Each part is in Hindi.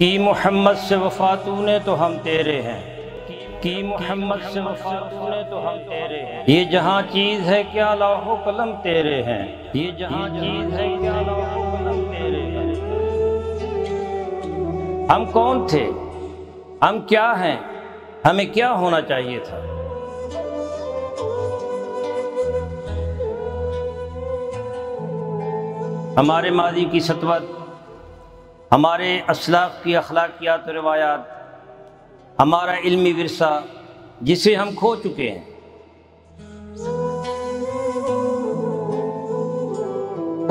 की मोहम्मद से वफातू ने तो हम तेरे हैं की मोहम्मद से वफा ने तो हम तेरे हैं ये जहाँ चीज़ है क्या लाहो कलम तेरे हैं ये जहाँ चीज़ है क्या लाहो कलम तेरे हैं हम कौन थे हम क्या हैं हमें क्या होना चाहिए था हमारे माजी की सतवत हमारे असलाफ की अखलाकियात रवायात हमारा इल्मी वरसा जिसे हम खो चुके हैं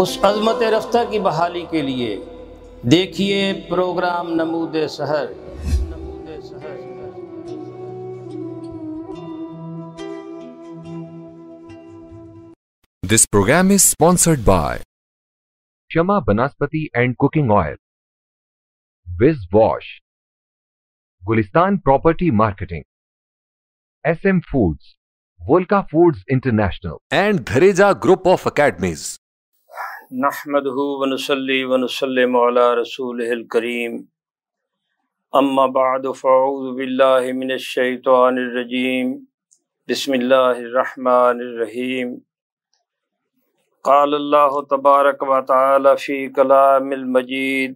उस अजमत रफ्ता की बहाली के लिए देखिए प्रोग्राम नमूद शहर this program is sponsored by Shama Banaspati and cooking oil wiz wash Gulistan property marketing S M foods Volka foods international and Dhareja group of academies नहमद वनसली वनसलम रसूल करीम अम्मा बाद फ़ाउज़बिल्लिमिनशैतरजीम बसमीम قال الله تبارك وتعالى في كلام المجيد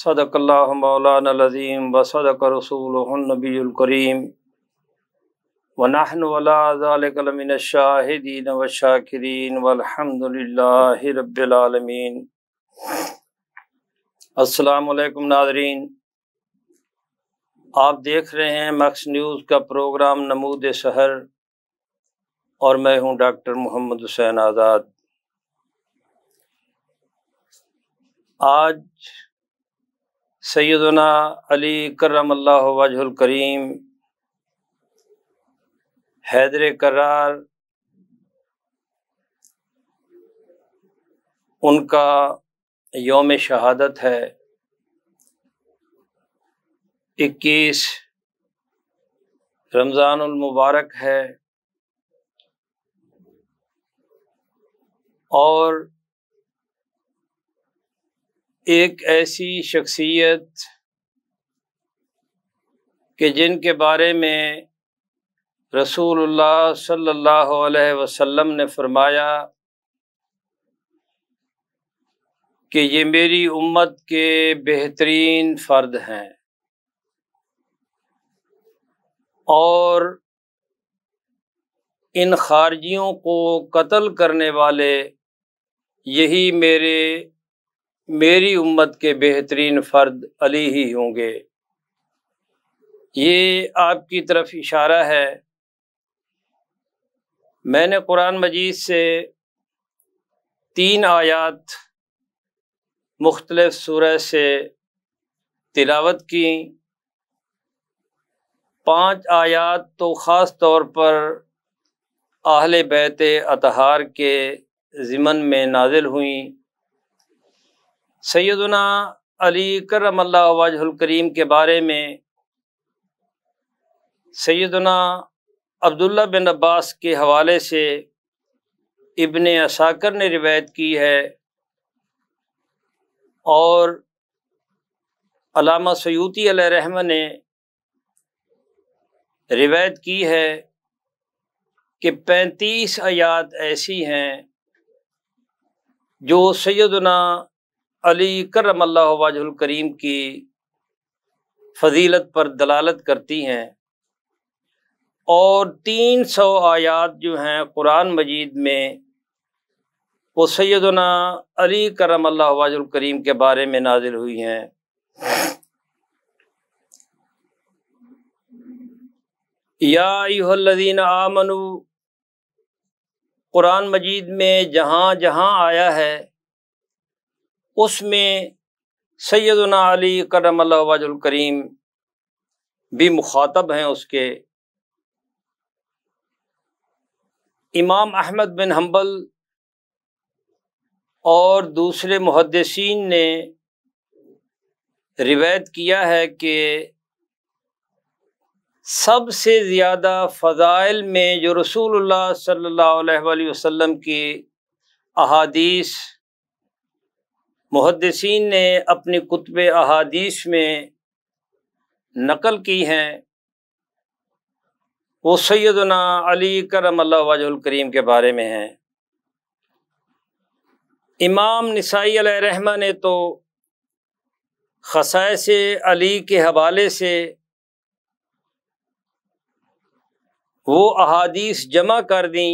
सदकल्ला मौलानज़ीम व सदक रसूलनबीकरीम वनाहन वलामिन शाहिदीन व शाकिरीन वलहमदिल्लाबीआलमीन असलकम नाजरीन आप देख रहे हैं मक्स न्यूज़ का प्रोग्राम नमूद शहर और मैं हूं डॉक्टर मोहम्मद हुसैन आज़ाद आज सैदना अली करम करीम हैदर करार उनका योम शहादत है 21 रमज़ानुल मुबारक है और एक ऐसी शख्सियत कि जिनके बारे में रसूलुल्लाह सल्लल्लाहु अलैहि वसल्लम ने फरमाया कि ये मेरी उम्मत के बेहतरीन फ़र्द हैं और इन खारजियों को कत्ल करने वाले यही मेरे मेरी उम्मत के बेहतरीन फ़र्द अली ही होंगे ये आपकी तरफ इशारा है मैंने कुरान मजीद से तीन आयात मुख्तलफ सूरह से तिलावत की पांच आयात तो ख़ास तौर पर आहले बैत अतहार के ज़िमन में नाजिल हुई सैदना अली करीम के बारे में सैदना अब्दुल्ला बिन अब्बास के हवाले से इबन असाकर ने रिवायत की है और अलामा सयूती रहम ने रिवायत की है कि पैंतीस आयात ऐसी हैं जो सैदना अली करम वाजहुल करीम की फजीलत पर दलालत करती हैं और तीन सौ आयात जो हैं कुरान मजीद में वो सैदना अली करम वाजहुल करीम के बारे में नाजिल हुई हैं यादीन आमनु कुरान मजीद में जहाँ जहाँ आया है उसमें सैदना अली करम करीम भी मुखातब हैं उसके इमाम अहमद बिन हम्बल और दूसरे मुहदसिन ने रिवायत किया है कि सबसे ज़्यादा फ़ज़ाइल में जो रसूल सल्ला वसम की अहादीस मुहदसिन ने अपने कुतब अहादीस में नकल की हैं वो सैदना अली करम वजुल करीम के बारे में हैं इमाम नसाई रहमा ने तो खसाय से अली के हवाले से वो अहादीस जमा कर दी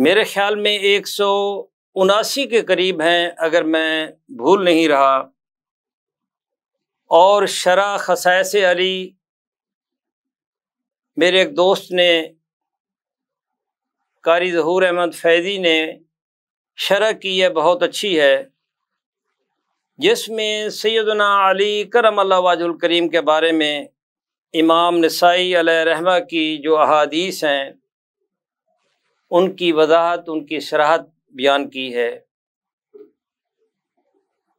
मेरे ख्याल में एक सौ उनासी के करीब हैं अगर मैं भूल नहीं रहा और शरा खसायस अली मेरे एक दोस्त ने कारी जहूर अहमद फैज़ी ने शरा की यह बहुत अच्छी है जिसमें सैदना अली करम वाजुल करीम के बारे में इमाम नसाई रहमा की जो अहादीस हैं उनकी वजाहत उनकी शराहत बयान की है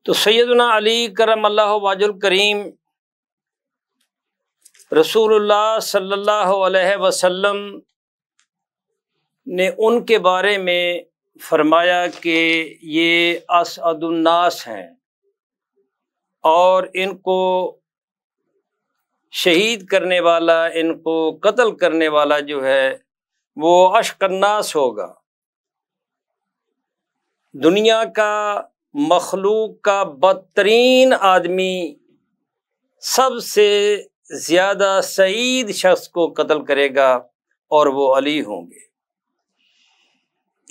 तो सैदना अली करम अल्लाह वाजुल करीम रसूलुल्लाह सल्लल्लाहु अलैहि वसल्लम ने उनके बारे में फरमाया कि ये असअदुन्नास हैं और इनको शहीद करने वाला इनको कत्ल करने वाला जो है वो अशकन्नास होगा दुनिया का मखलूक का बदतरीन आदमी सबसे ज़्यादा सईद शख्स को कत्ल करेगा और वो अली होंगे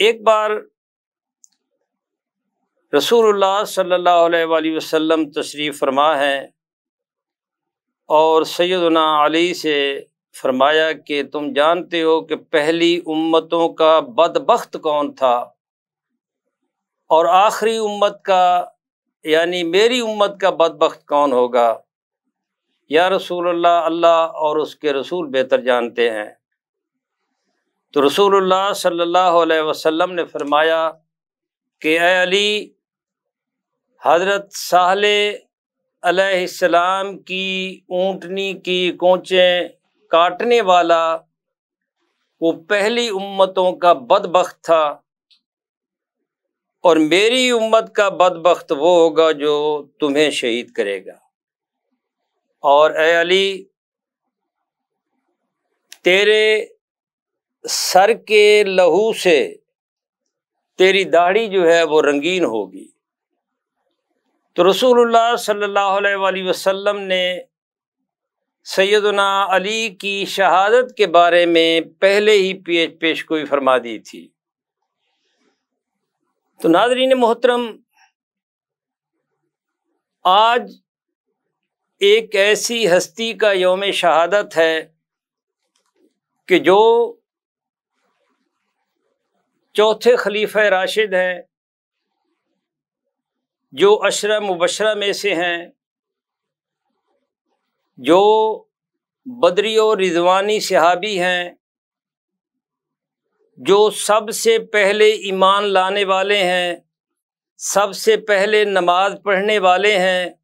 एक बार रसूलुल्लाह सल्लल्लाहु अलैहि वसल्लम तशरीफ़ फरमा है और सैदना अली से फरमाया कि तुम जानते हो कि पहली उम्मतों का बदबخت कौन था और आखिरी उम्मत का यानी मेरी उम्मत का बदबخت कौन होगा या रसूल अल्लाह अल्लाह और उसके रसूल बेहतर जानते हैं तो रसूलुल्लाह सल्लल्लाहु अलैहि वसल्लम ने फरमाया कि अली हज़रत साहले अलैहिस्सलाम की ऊँटनी की कोचें काटने वाला वो पहली उम्मतों का बदबख्त था और मेरी उम्मत का बदबخت वो होगा जो तुम्हें शहीद करेगा और ए अली तेरे सर के लहू से तेरी दाढ़ी जो है वो रंगीन होगी तो रसूलुल्लाह सल्लल्लाहु अलैहि वसल्लम ने सैदना अली की शहादत के बारे में पहले ही पेश पेश कोई फरमा दी थी तो ने मोहतरम आज एक ऐसी हस्ती का योम शहादत है कि जो चौथे खलीफ राशिद हैं जो अशर मुबशरा में से हैं जो बदरी और रिजवानी सहाबी हैं जो सबसे पहले ईमान लाने वाले हैं सबसे पहले नमाज पढ़ने वाले हैं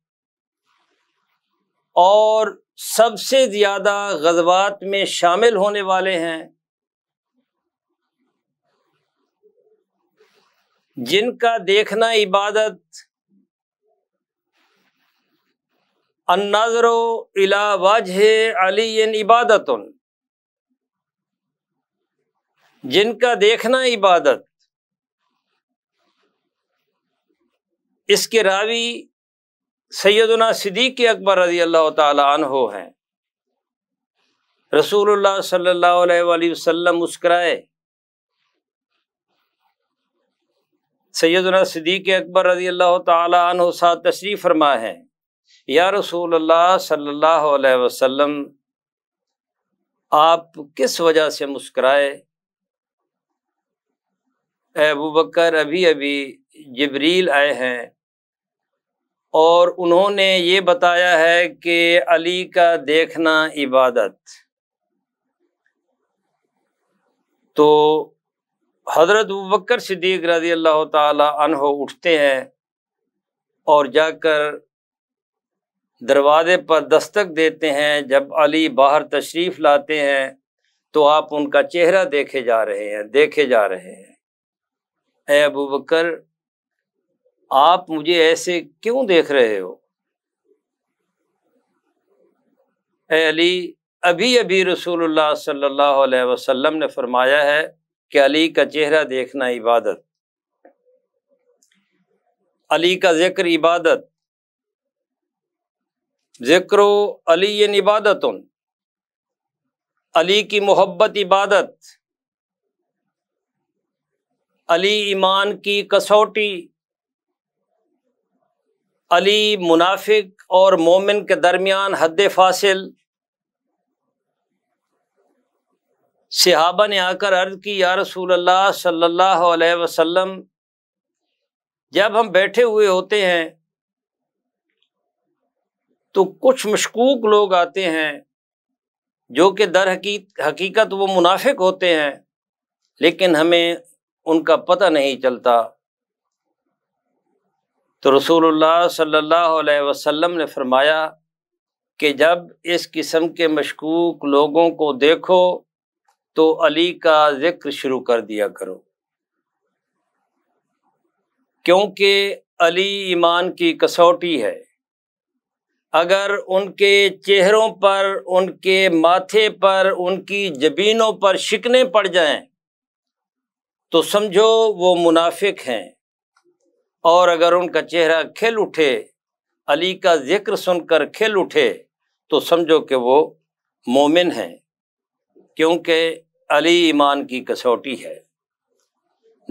और सबसे ज़्यादा गजबात में शामिल होने वाले हैं जिनका देखना इबादत अन्नजर इबादत जिनका देखना इबादत इसके रावी सैदना सिद्दीक के अकबर रजी अल्लाह तहो हैं रसूलुल्लाह सल्लल्लाहु अलैहि वसल्लम मुस्कराए सैदना सिद्दीक अकबर रजी अल्लाह तहो साथ तशरीफ़ फरमा है या रसूल अल्लाह सल्लल्लाहु अलैहि वसल्लम आप किस वजह से मुस्कराए अबू बकर अभी अभी जबरील आए हैं और उन्होंने ये बताया है कि अली का देखना इबादत तो हज़रत बकर सिद्दीक रज़ी अल्लाह तहो उठते हैं और जाकर दरवाज़े पर दस्तक देते हैं जब अली बाहर तशरीफ़ लाते हैं तो आप उनका चेहरा देखे जा रहे हैं देखे जा रहे हैं ए अबू बकर आप मुझे ऐसे क्यों देख रहे हो ए अली अभी अभी रसूलुल्लाह सल्लल्लाहु अलैहि वसल्लम ने फरमाया है कि अली का चेहरा देखना इबादत अली का जिक्र इबादत जिक्र अली इबादत अली की मोहब्बत इबादत अली ईमान की कसौटी अली मुनाफिक और मोमिन के दरमियान हद फासिल सिहाबा ने आकर अर्ज की या रसूल अल्लाह सल्लल्लाहु अलैहि वसल्लम जब हम बैठे हुए होते हैं तो कुछ मशकूक लोग आते हैं जो कि दर हकी हकीकत वो मुनाफिक होते हैं लेकिन हमें उनका पता नहीं चलता तो रसूलुल्लाह सल्लल्लाहु अलैहि वसल्लम ने फरमाया कि जब इस किस्म के मशकूक लोगों को देखो तो अली का ज़िक्र शुरू कर दिया करो क्योंकि अली ईमान की कसौटी है अगर उनके चेहरों पर उनके माथे पर उनकी जबीनों पर शिकने पड़ जाएं तो समझो वो मुनाफिक हैं और अगर उनका चेहरा खिल उठे अली का जिक्र सुनकर खिल उठे तो समझो कि वो मोमिन हैं क्योंकि अली ईमान की कसौटी है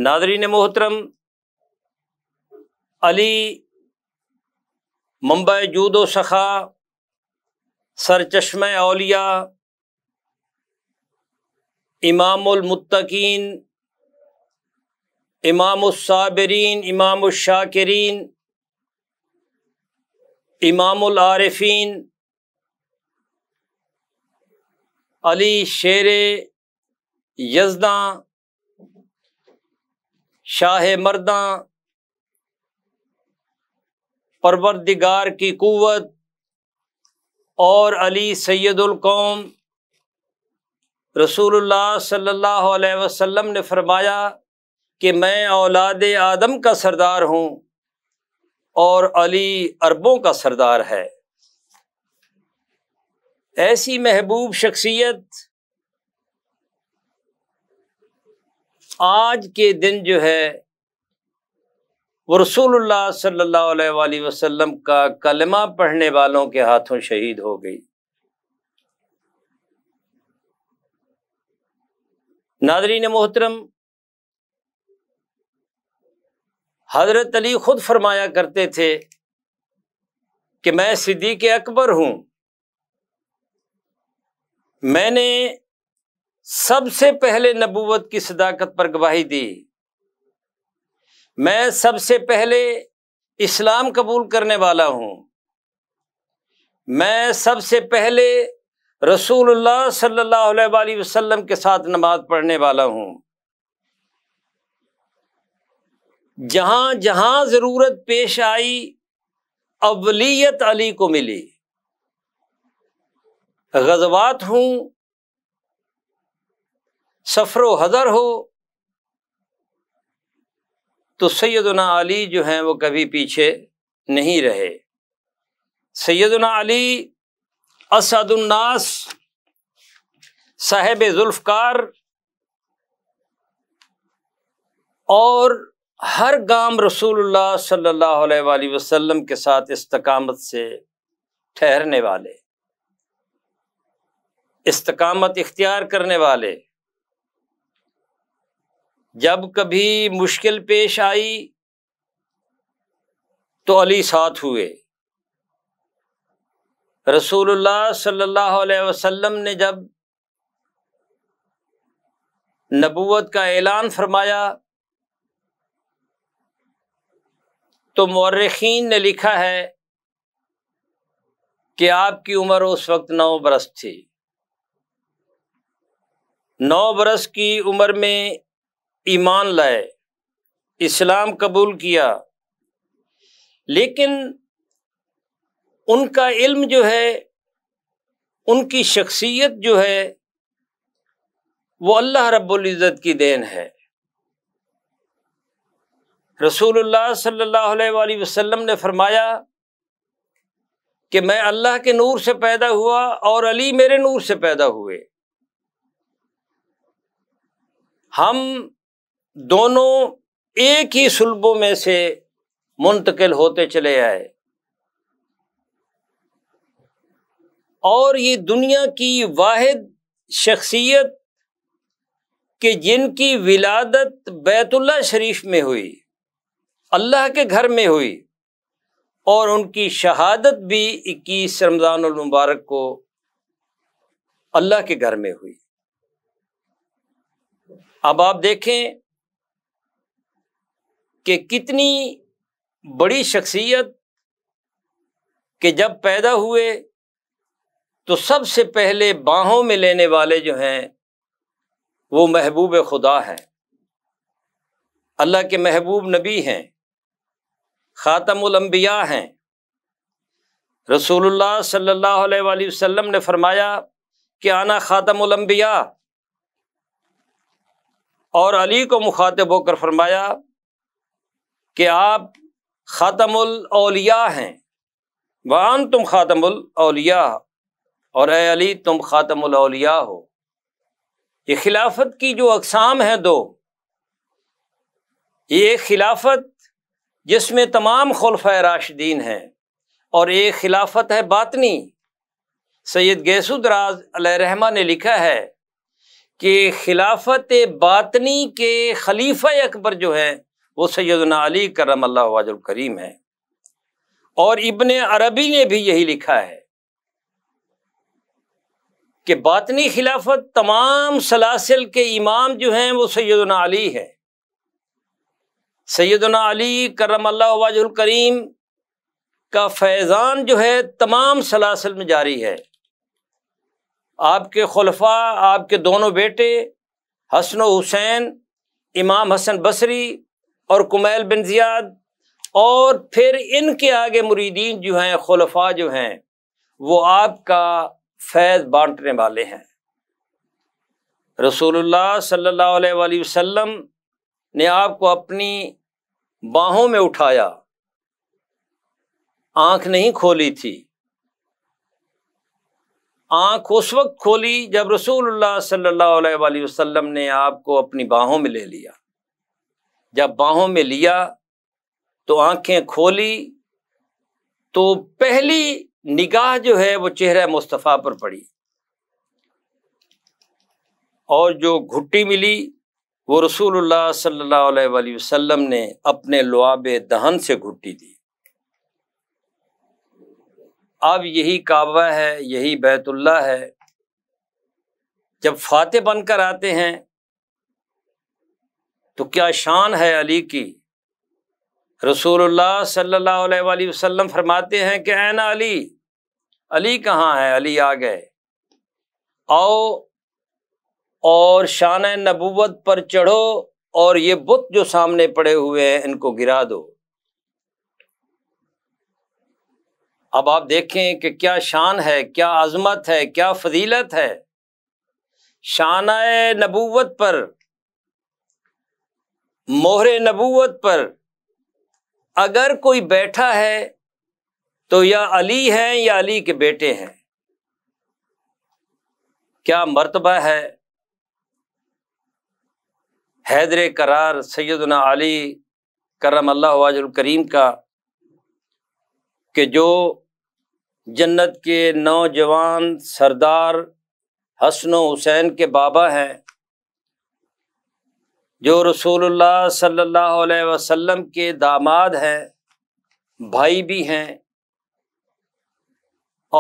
नादरीन मोहतरम अली मुंबई जूद व सखा सरचश्म अलिया इमाम इमामसाबरीन इमामशाकरीन इमामआरफीन अली शेर यजदा शाह मर्दा परवरदिगार की कुत और अली सैदुलकौम रसूलुल्लाह सल्लल्लाहु अलैहि वसल्लम ने फरमाया कि मैं औलाद आदम का सरदार हूँ और अली अरबों का सरदार है ऐसी महबूब शख्सियत आज के दिन जो है वो रसूल सल्ला वसलम का कलमा पढ़ने वालों के हाथों शहीद हो गई नादरीन मोहतरम हजरत अली खुद फरमाया करते थे कि मैं सिद्दीक अकबर हूं मैंने सबसे पहले नबूवत की सदाकत पर गवाही दी मैं सबसे पहले इस्लाम कबूल करने वाला हूँ मैं सबसे पहले रसूलुल्लाह सल्लल्लाहु अलैहि वसल्लम के साथ नमाज पढ़ने वाला हूँ जहाँ जहाँ ज़रूरत पेश आई अवलीत अली को मिली गजबात हूँ सफ़र हज़र हो तो सैदना अली जो हैं वो कभी पीछे नहीं रहे सैदना अली असदुल्नास साहेब जुल्फ़ार और हर गाम रसूलुल्लाह सल्लल्लाहु अलैहि वसल्लम के साथ इस्तकामत से ठहरने वाले इस्तकामत इख्तियार करने वाले जब कभी मुश्किल पेश आई तो अली साथ हुए रसूलुल्लाह सल्लल्लाहु अलैहि वसल्लम ने जब नबूवत का ऐलान फरमाया तो मौर्रखीन ने लिखा है कि आपकी उम्र उस वक्त नौ बरस थी नौ बरस की उम्र में ईमान लाए इस्लाम कबूल किया लेकिन उनका इल्म जो है उनकी शख्सियत जो है वो अल्लाह रब्ज़त की देन है रसूलुल्लाह सल्लल्लाहु अलैहि वसल्लम ने फरमाया कि मैं अल्लाह के नूर से पैदा हुआ और अली मेरे नूर से पैदा हुए हम दोनों एक ही सुलबों में से मुंतकिल होते चले आए और ये दुनिया की वाहिद शख्सियत के जिनकी विलादत बैतुल्ला शरीफ में हुई अल्लाह के घर में हुई और उनकी शहादत भी इक्कीस रमज़ान मुबारक को अल्लाह के घर में हुई अब आप देखें कि कितनी बड़ी शख्सियत के जब पैदा हुए तो सबसे पहले बाहों में लेने वाले जो हैं वो महबूब खुदा हैं अल्लाह के महबूब नबी हैं ख़ातमलम्बिया हैं रसूलुल्लाह सल्लल्लाहु अलैहि वसल्लम ने फरमाया कि आना ख़ातमलम्बिया और अली को मुखातब होकर फरमाया कि आप ख़ातमलिया हैं वान तुम खातम ख़ातमलिया और अली तुम खातम ख़ातमलिया हो ये खिलाफत की जो अकसाम है दो ये एक खिलाफत जिसमें तमाम खलफ राशदीन हैं और एक खिलाफत है बातनी सैद गैसुदराज रहमा ने लिखा है कि खिलाफत बातनी के खलीफा अकबर जो हैं वो सैदना अली करम अल्लाह करीम है और इबन अरबी ने भी यही लिखा है कि बातनी खिलाफत तमाम सलासल के इमाम जो हैं वो सैदना अली है सैदना अली करम अल्लाह करीम का फैज़ान जो है तमाम सलासल में जारी है आपके खलफा आपके दोनों बेटे हसन हुसैन इमाम हसन बसरी और कुमैल बिन जियाद और फिर इनके आगे मुरीदीन जो हैं खलफा जो हैं वो आपका फैज़ बांटने वाले हैं रसूलुल्लाह सल्लल्लाहु अलैहि वसल्लम ने आपको अपनी बाहों में उठाया आंख नहीं खोली थी आंख उस वक्त खोली जब रसूलुल्लाह सल्लल्लाहु अलैहि वसल्लम ने आपको अपनी बाहों में ले लिया जब बाहों में लिया तो आंखें खोली तो पहली निगाह जो है वो चेहरा मुस्तफ़ा पर पड़ी और जो घुट्टी मिली वो रसूलुल्लाह सल्लल्लाहु अलैहि वसल्लम ने अपने लुआब दहन से घुट्टी दी अब यही काबा है यही बैतुल्ला है जब फाते बनकर आते हैं तो क्या शान है अली की रसूलुल्लाह सल्लल्लाहु अलैहि वसल्लम फरमाते हैं कि ऐन अली अली कहाँ है अली आ गए आओ और शान नबूवत पर चढ़ो और ये बुत जो सामने पड़े हुए हैं इनको गिरा दो अब आप देखें कि क्या शान है क्या आज़मत है क्या फजीलत है शान नबूवत पर मोहर नबूत पर अगर कोई बैठा है तो या अली हैं या अली के बेटे हैं क्या मर्तबा है हैदर करार सैदना अली करम अल्लाह करीम का कि जो जन्नत के नौजवान सरदार हसन हुसैन के बाबा हैं जो रसूलुल्लाह सल्लल्लाहु अलैहि वसल्लम के दामाद हैं भाई भी हैं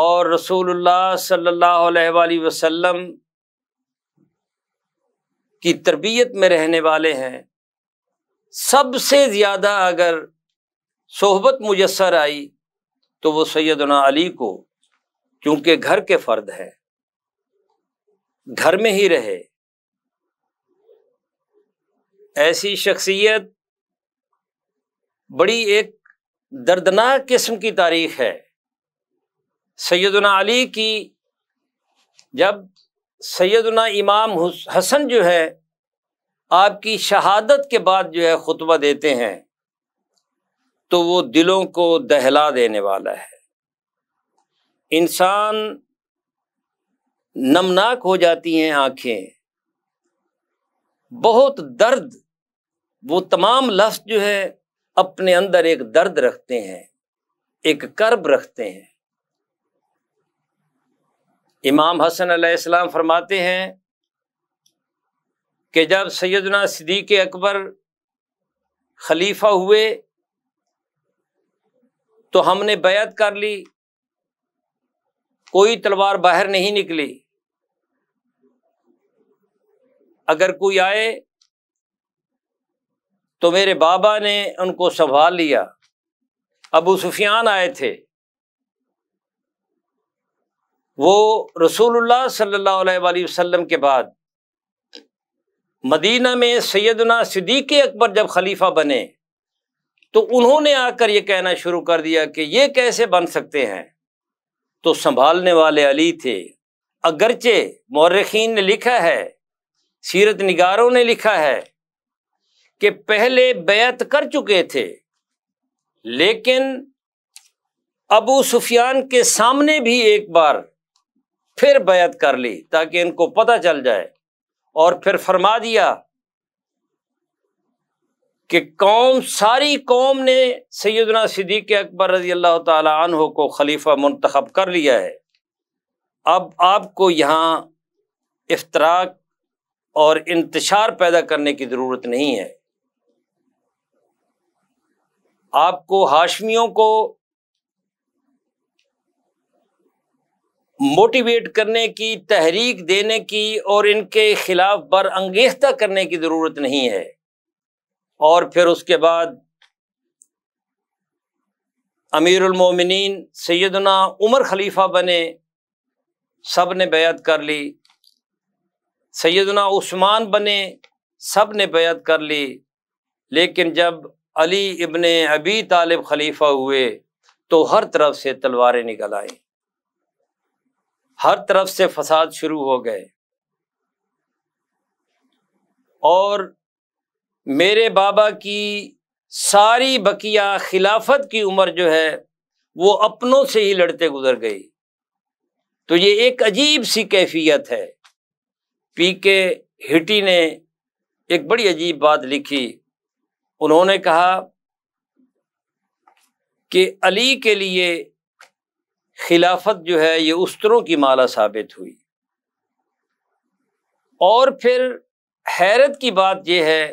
और रसूलुल्लाह सल्लल्लाहु अलैहि वसल्लम की तरबियत में रहने वाले हैं सबसे ज़्यादा अगर सोहबत मुयसर आई तो वो सैदना अली को क्योंकि घर के फ़र्द हैं घर में ही रहे ऐसी शख्सियत बड़ी एक दर्दनाक किस्म की तारीख है सैदुना अली की जब सैदुना इमाम हसन जो है आपकी शहादत के बाद जो है खुतबा देते हैं तो वो दिलों को दहला देने वाला है इंसान नमनाक हो जाती हैं आंखें बहुत दर्द वो तमाम लफ्ज़ जो है अपने अंदर एक दर्द रखते हैं एक कर्ब रखते हैं इमाम हसन अलैहिस्सलाम फरमाते हैं कि जब सैदना सदीक अकबर खलीफा हुए तो हमने बैत कर ली कोई तलवार बाहर नहीं निकली अगर कोई आए तो मेरे बाबा ने उनको संभाल लिया अबू सुफियान आए थे वो रसूलुल्लाह सल्लल्लाहु अलैहि वसल्लम के बाद मदीना में सैदना सिद्दीक अकबर जब खलीफा बने तो उन्होंने आकर ये कहना शुरू कर दिया कि ये कैसे बन सकते हैं तो संभालने वाले अली थे अगरचे मौरखीन ने लिखा है सीरत निगारों ने लिखा है कि पहले बैत कर चुके थे लेकिन अबू सुफियान के सामने भी एक बार फिर बैत कर ली ताकि इनको पता चल जाए और फिर फरमा दिया कि कौम सारी कौम ने सैदना सिद्दीक अकबर रजी अल्लाह तहों को खलीफा मंतखब कर लिया है अब आपको यहाँ इफ्तराक और इंतशार पैदा करने की ज़रूरत नहीं है आपको हाशमियों को मोटिवेट करने की तहरीक देने की और इनके खिलाफ बरअंगेजता करने की ज़रूरत नहीं है और फिर उसके बाद अमीरमिन सैदना उमर खलीफा बने सब ने बैत कर ली सैदना उस्मान बने सब ने बैत कर ली लेकिन जब अली इबन अबी तालिब खलीफा हुए तो हर तरफ से तलवारें निकल आई हर तरफ से फसाद शुरू हो गए और मेरे बाबा की सारी बकिया खिलाफत की उम्र जो है वो अपनों से ही लड़ते गुजर गई तो ये एक अजीब सी कैफियत है पी के हिटी ने एक बड़ी अजीब बात लिखी उन्होंने कहा कि अली के लिए खिलाफत जो है ये उस्तरों की माला साबित हुई और फिर हैरत की बात यह है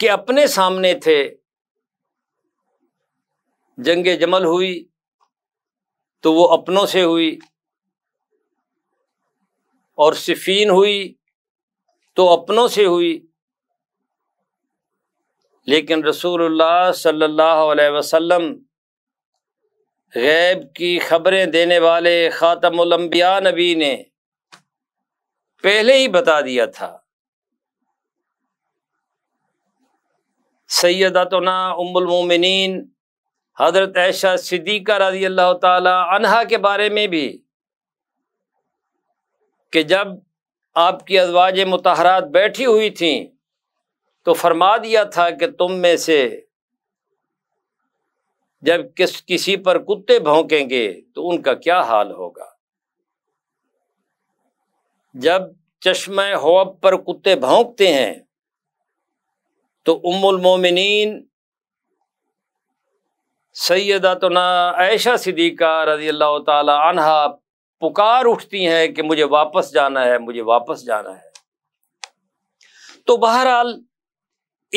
कि अपने सामने थे जंग जमल हुई तो वो अपनों से हुई और सिफीन हुई तो अपनों से हुई लेकिन रसूलुल्लाह सल्लल्लाहु अलैहि वसल्लम गैब की खबरें देने वाले ख़ातमबिया नबी ने पहले ही बता दिया था सैदतना उमुलमोमिन हज़रत ऐशा सिद्दीक़ा रजी अल्लाह तहा के बारे में भी कि जब आपकी अजवाज मतहरात बैठी हुई थी तो फरमा दिया था कि तुम में से जब किस किसी पर कुत्ते भौंकेंगे तो उनका क्या हाल होगा जब चश्मे होब पर कुत्ते भौंकते हैं तो उम्मुल मोमिनीन सैदा तो ना ऐशा सिद्दीका रजी अल्लाह तहा पुकार उठती हैं कि मुझे वापस जाना है मुझे वापस जाना है तो बहरहाल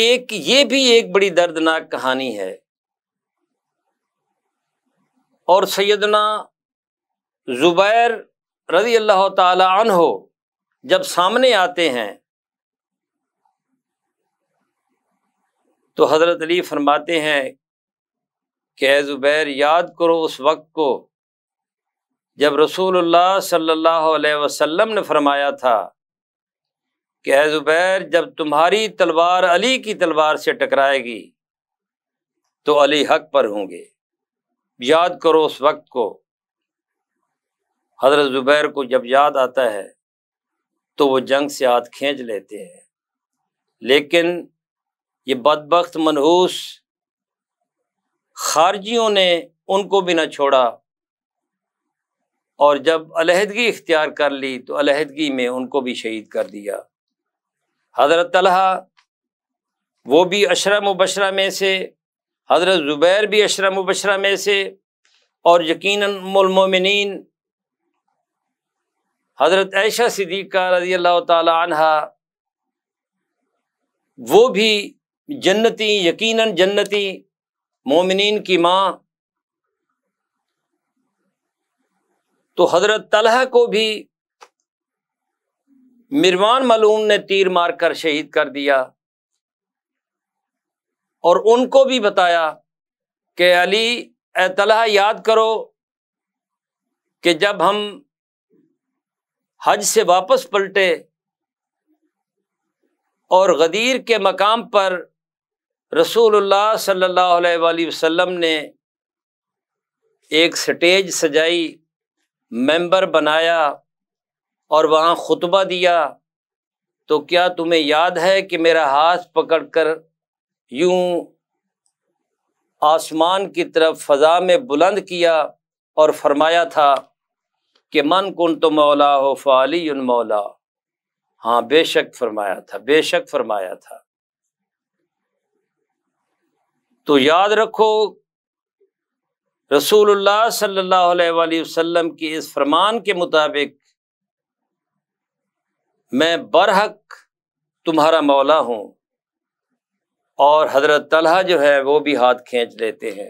एक ये भी एक बड़ी दर्दनाक कहानी है और सैदना जुबैर रजी अल्लाह तहो जब सामने आते हैं तो हज़रत अली फरमाते हैं कि ज़ुबैर याद करो उस वक्त को जब रसूलुल्लाह सल्लल्लाहु अलैहि वसल्लम ने फरमाया था कि है ज़ुबैर जब तुम्हारी तलवार अली की तलवार से टकराएगी तो अली हक पर होंगे याद करो उस वक्त को हज़रत ज़ुबैर को जब याद आता है तो वो जंग से हाथ खींच लेते हैं लेकिन ये बदबख्त मनहूस खारजियों ने उनको भी ना छोड़ा और जब अलहदगी इख्तियार कर ली तो अलहदगी में उनको भी शहीद कर दिया हज़रत तलहा वो भी अशरम मुबशरा में से हज़रत ज़ुबैर भी अशरा मुबशरा में से और यकीन मोमिन हज़रत ऐशा सिद्दीक़ा रजी अल्लाह तहा वो भी जन्नती यकीन जन्नती मोमिन की माँ तो हज़रत तलहा को भी मिरवान मलूम ने तीर मारकर शहीद कर दिया और उनको भी बताया कि अली एतला याद करो कि जब हम हज से वापस पलटे और गदीर के मकाम पर रसूलुल्लाह सल्लल्लाहु अलैहि वसल्लम ने एक स्टेज सजाई मेंबर बनाया और वहाँ खुतबा दिया तो क्या तुम्हें याद है कि मेरा हाथ पकड़ कर यूँ आसमान की तरफ फ़ज़ा में बुलंद किया और फरमाया था कि मन कुन तो मौला हो फ़ाली मौला हाँ बेशक फरमाया था बेशक फरमाया था तो याद रखो रसूलुल्लाह सल्लल्लाहु अलैहि वसल्लम के इस फरमान के मुताबिक मैं बरहक तुम्हारा मौला हूँ और हजरत तलहा जो है वो भी हाथ खींच लेते हैं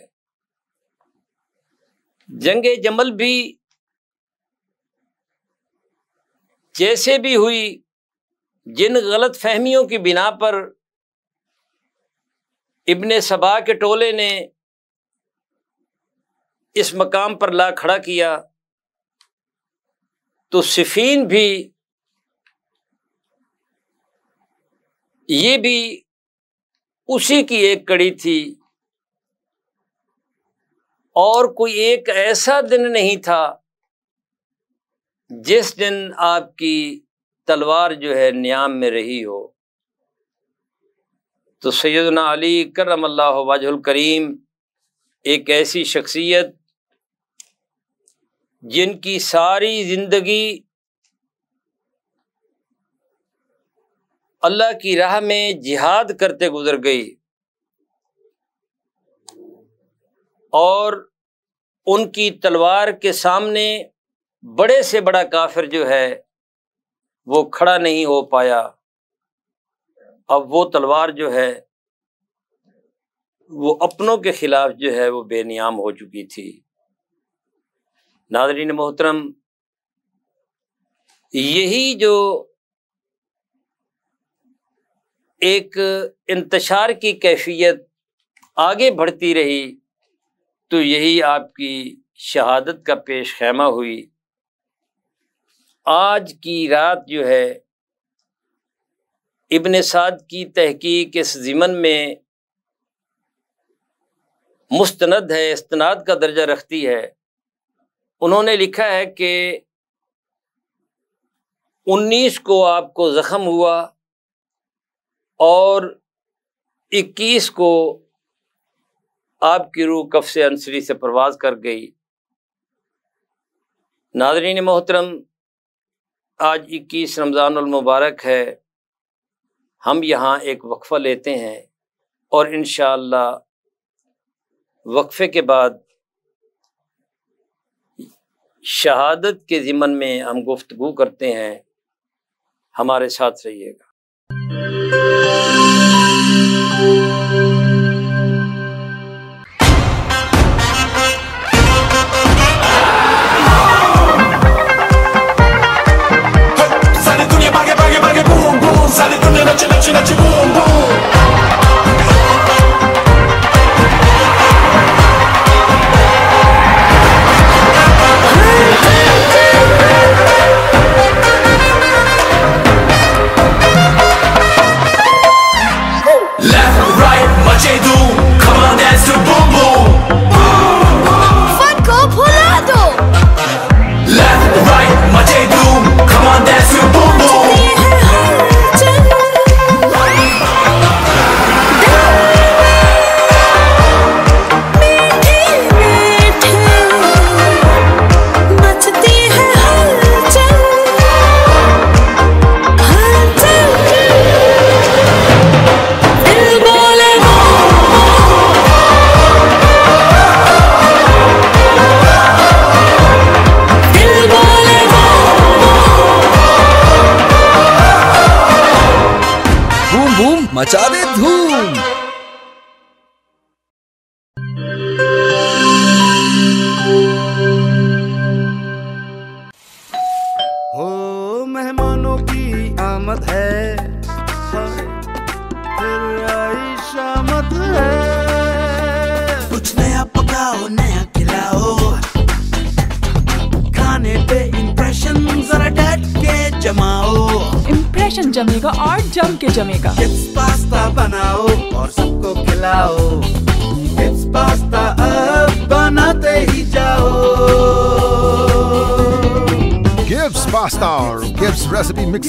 जंग जमल भी जैसे भी हुई जिन गलत फहमियों की बिना पर इब्ने सबा के टोले ने इस मकाम पर ला खड़ा किया तो सिफीन भी ये भी उसी की एक कड़ी थी और कोई एक ऐसा दिन नहीं था जिस दिन आपकी तलवार जो है न्याम में रही हो तो सैदना अली करम अल्लाह वाजुल करीम एक ऐसी शख्सियत जिनकी सारी ज़िंदगी अल्लाह की राह में जिहाद करते गुजर गई और उनकी तलवार के सामने बड़े से बड़ा काफिर जो है वो खड़ा नहीं हो पाया अब वो तलवार जो है वो अपनों के खिलाफ जो है वो बेनियाम हो चुकी थी नादरीन मोहतरम यही जो एक इंतशार की कैफियत आगे बढ़ती रही तो यही आपकी शहादत का पेश खैमा हुई आज की रात जो है इब्ने साद की तहकीक इस ज़िमन में मुस्तनद है इस्तनाद का दर्जा रखती है उन्होंने लिखा है कि उन्नीस को आपको ज़ख़म हुआ और 21 को आपकी रूह कफ से अंसरी से प्रवास कर गई नादरीन मोहतरम आज 21 रमज़ान मुबारक है हम यहाँ एक वक्फ़ा लेते हैं और इन वक्फ़े के बाद शहादत के ज़िमन में हम गुफ्तु करते हैं हमारे साथ रहिएगा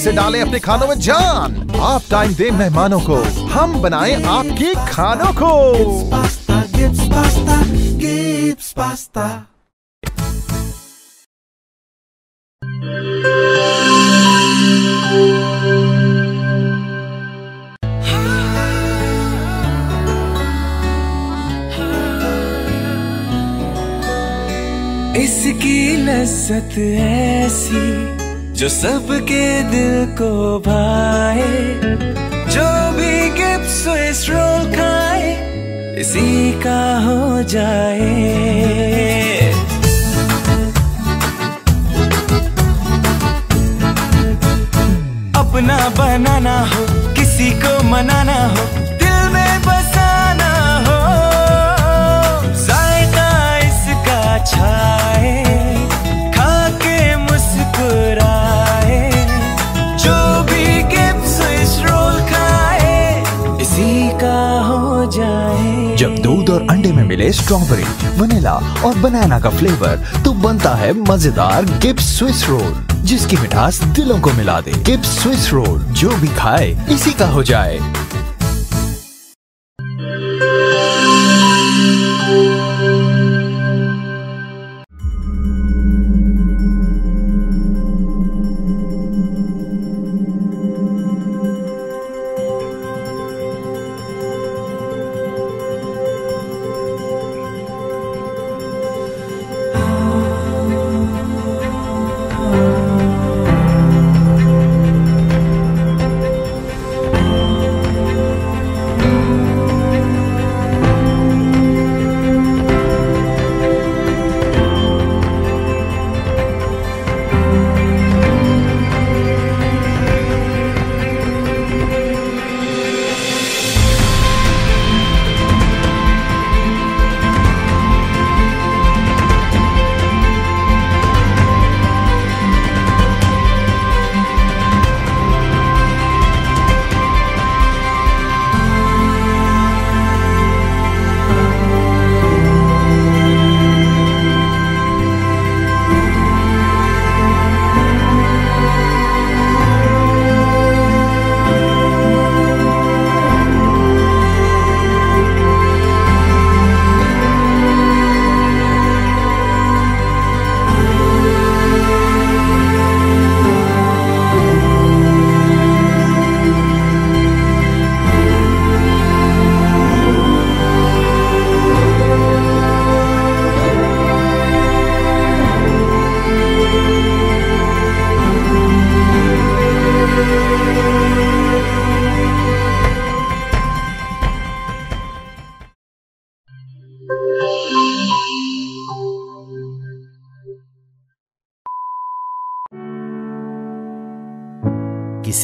से डालें अपने खानों में जान आप टाइम दें मेहमानों को हम बनाए आपके खानों को पास्ता, पास्ता, पास्ता। इसकी लज्जत ऐसी जो सबके दिल को भाए जो भी गिप्स रोल खाए इसी का हो जाए अपना बनाना हो किसी को मनाना हो स्ट्रॉबेरी वनीला और बनाना का फ्लेवर तो बनता है मजेदार गिप्स स्विस रोल जिसकी मिठास दिलों को मिला दे गिप्स स्विस रोल जो भी खाए इसी का हो जाए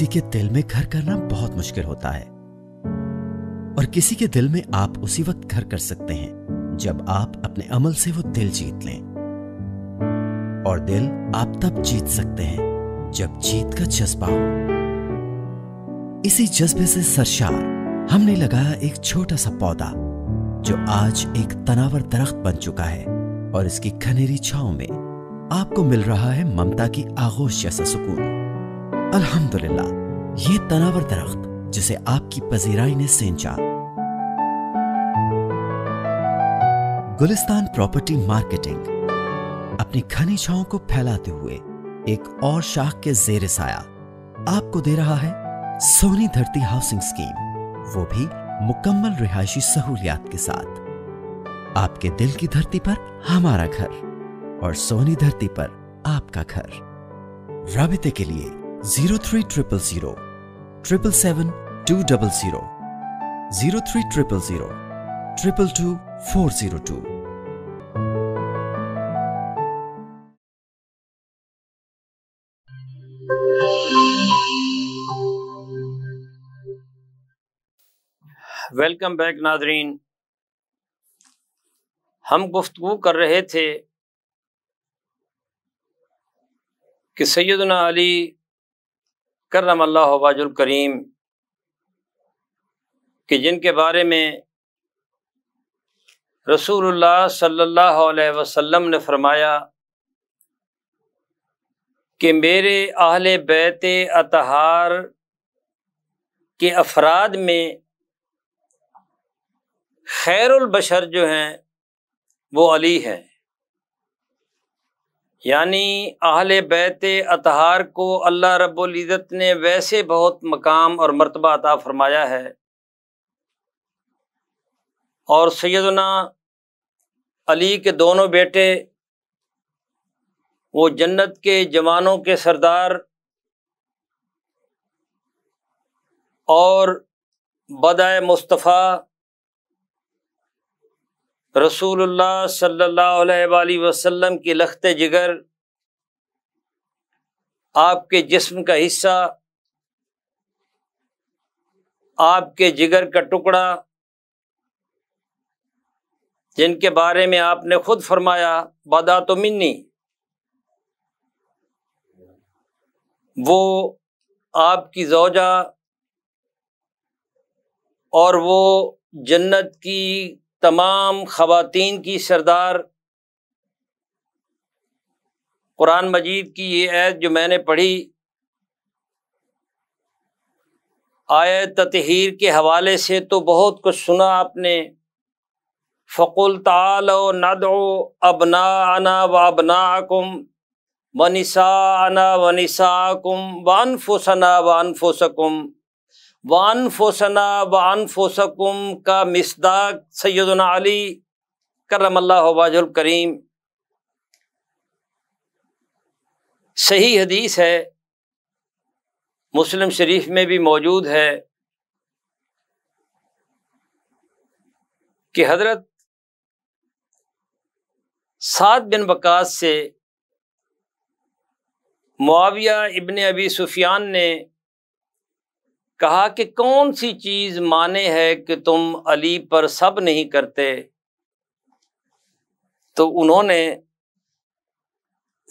किसी के दिल में घर करना बहुत मुश्किल होता है और किसी के दिल में आप उसी वक्त घर कर सकते हैं जब आप अपने अमल से वो दिल जीत लें और दिल आप तब जीत सकते हैं जब जीत का जज्बा हो इसी जज्बे से सरशार हमने लगाया एक छोटा सा पौधा जो आज एक तनावर दरख्त बन चुका है और इसकी खनेरी छाव में आपको मिल रहा है ममता की आगोश जैसा सुकून अल्हम्दुलिल्लाह ये तनावर दरख्त जिसे आपकी पजीराई ने सेंचा गुलिस्तान प्रॉपर्टी मार्केटिंग अपनी घनी छाओं को फैलाते हुए एक और शाख के जेर साया आपको दे रहा है सोनी धरती हाउसिंग स्कीम वो भी मुकम्मल रिहायशी सहूलियात के साथ आपके दिल की धरती पर हमारा घर और सोनी धरती पर आपका घर रबिते के लिए zero three triple zero triple seven two double zero zero three triple zero triple two four zero two welcome back नादरीन हम गुफ्तु कर रहे थे कि सैदना अली करम अल्लाह करीम कि जिनके बारे में रसूलुल्लाह सल्लल्लाहु अलैहि वसल्लम ने फरमाया कि मेरे आहल बैत अतहार के अफराद में खैरुल बशर जो हैं वो अली हैं यानी अहले बैत अतहार को अल्लाह रब्ज़त ने वैसे बहुत मकाम और मरतबा अता फ़रमाया है और सैदना अली के दोनों बेटे वो जन्नत के जवानों के सरदार और बदाय मुस्तफ़ा रसूलुल्लाह सल्लल्लाहु अलैहि वसल्लम की लखत जिगर आपके जिस्म का हिस्सा आपके जिगर का टुकड़ा जिनके बारे में आपने खुद फरमाया बदा तो मिन्नी वो आपकी जौजा और वो जन्नत की तमाम खवतिन की सरदार कुरान मजीद की ये आयत जो मैंने पढ़ी आयत ततहर के हवाले से तो बहुत कुछ सुना आपने फ़कुल तालो नदो अबना अना व अबनाकुम वनिसा अना वनिसाकुम वानफुसना वानफुसकुम वान फोसना वान फोसकुम का मिसदाक सैदना अली वाजुल करीम सही हदीस है मुस्लिम शरीफ में भी मौजूद है कि हजरत सात बिन बकास से मुआविया इबन अबी सुफियान ने कहा कि कौन सी चीज माने है कि तुम अली पर सब नहीं करते तो उन्होंने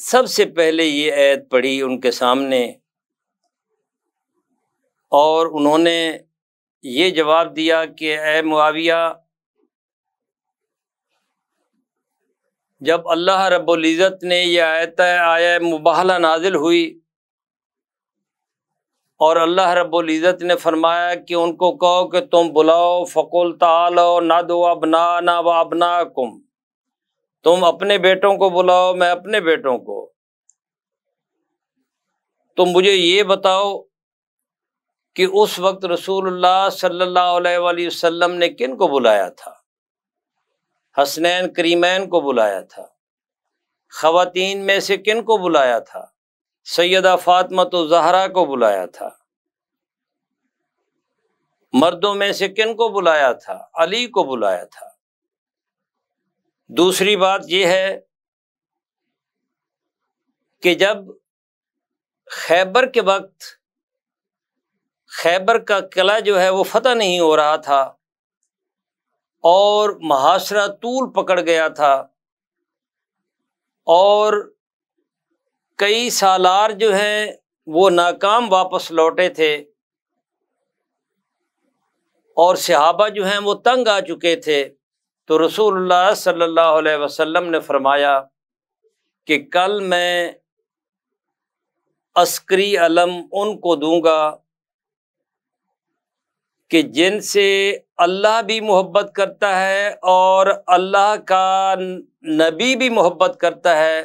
सबसे पहले ये ऐत पढ़ी उनके सामने और उन्होंने ये जवाब दिया कि ए मुआविया जब अल्लाह रब्बुल इज़्ज़त ने यह आयत आया मुबाहला नाजिल हुई और अल्लाह रब्बुल इज़्ज़त ने फरमाया कि उनको कहो कि तुम बुलाओ फ़कुल तालो ना दो अबना ना व अबना कुम तुम अपने बेटों को बुलाओ मैं अपने बेटों को तुम तो मुझे ये बताओ कि उस वक्त रसूलुल्लाह सल्लल्लाहु अलैहि वसल्लम ने किन को बुलाया था हसनैन करीमैन को बुलाया था ख़वातीन में से किन को बुलाया था सैदा फातमा तो जहरा को बुलाया था मर्दों में से किन को बुलाया था अली को बुलाया था दूसरी बात यह है कि जब खैबर के वक्त खैबर का किला जो है वो फतह नहीं हो रहा था और महासरा तूल पकड़ गया था और कई सालार जो हैं वो नाकाम वापस लौटे थे और सहाबा जो हैं वो तंग आ चुके थे तो रसूलुल्लाह सल्लल्लाहु अलैहि वसल्लम ने फरमाया कि कल मैं अस्करी अलम उनको दूंगा कि जिनसे अल्लाह भी मोहब्बत करता है और अल्लाह का नबी भी मोहब्बत करता है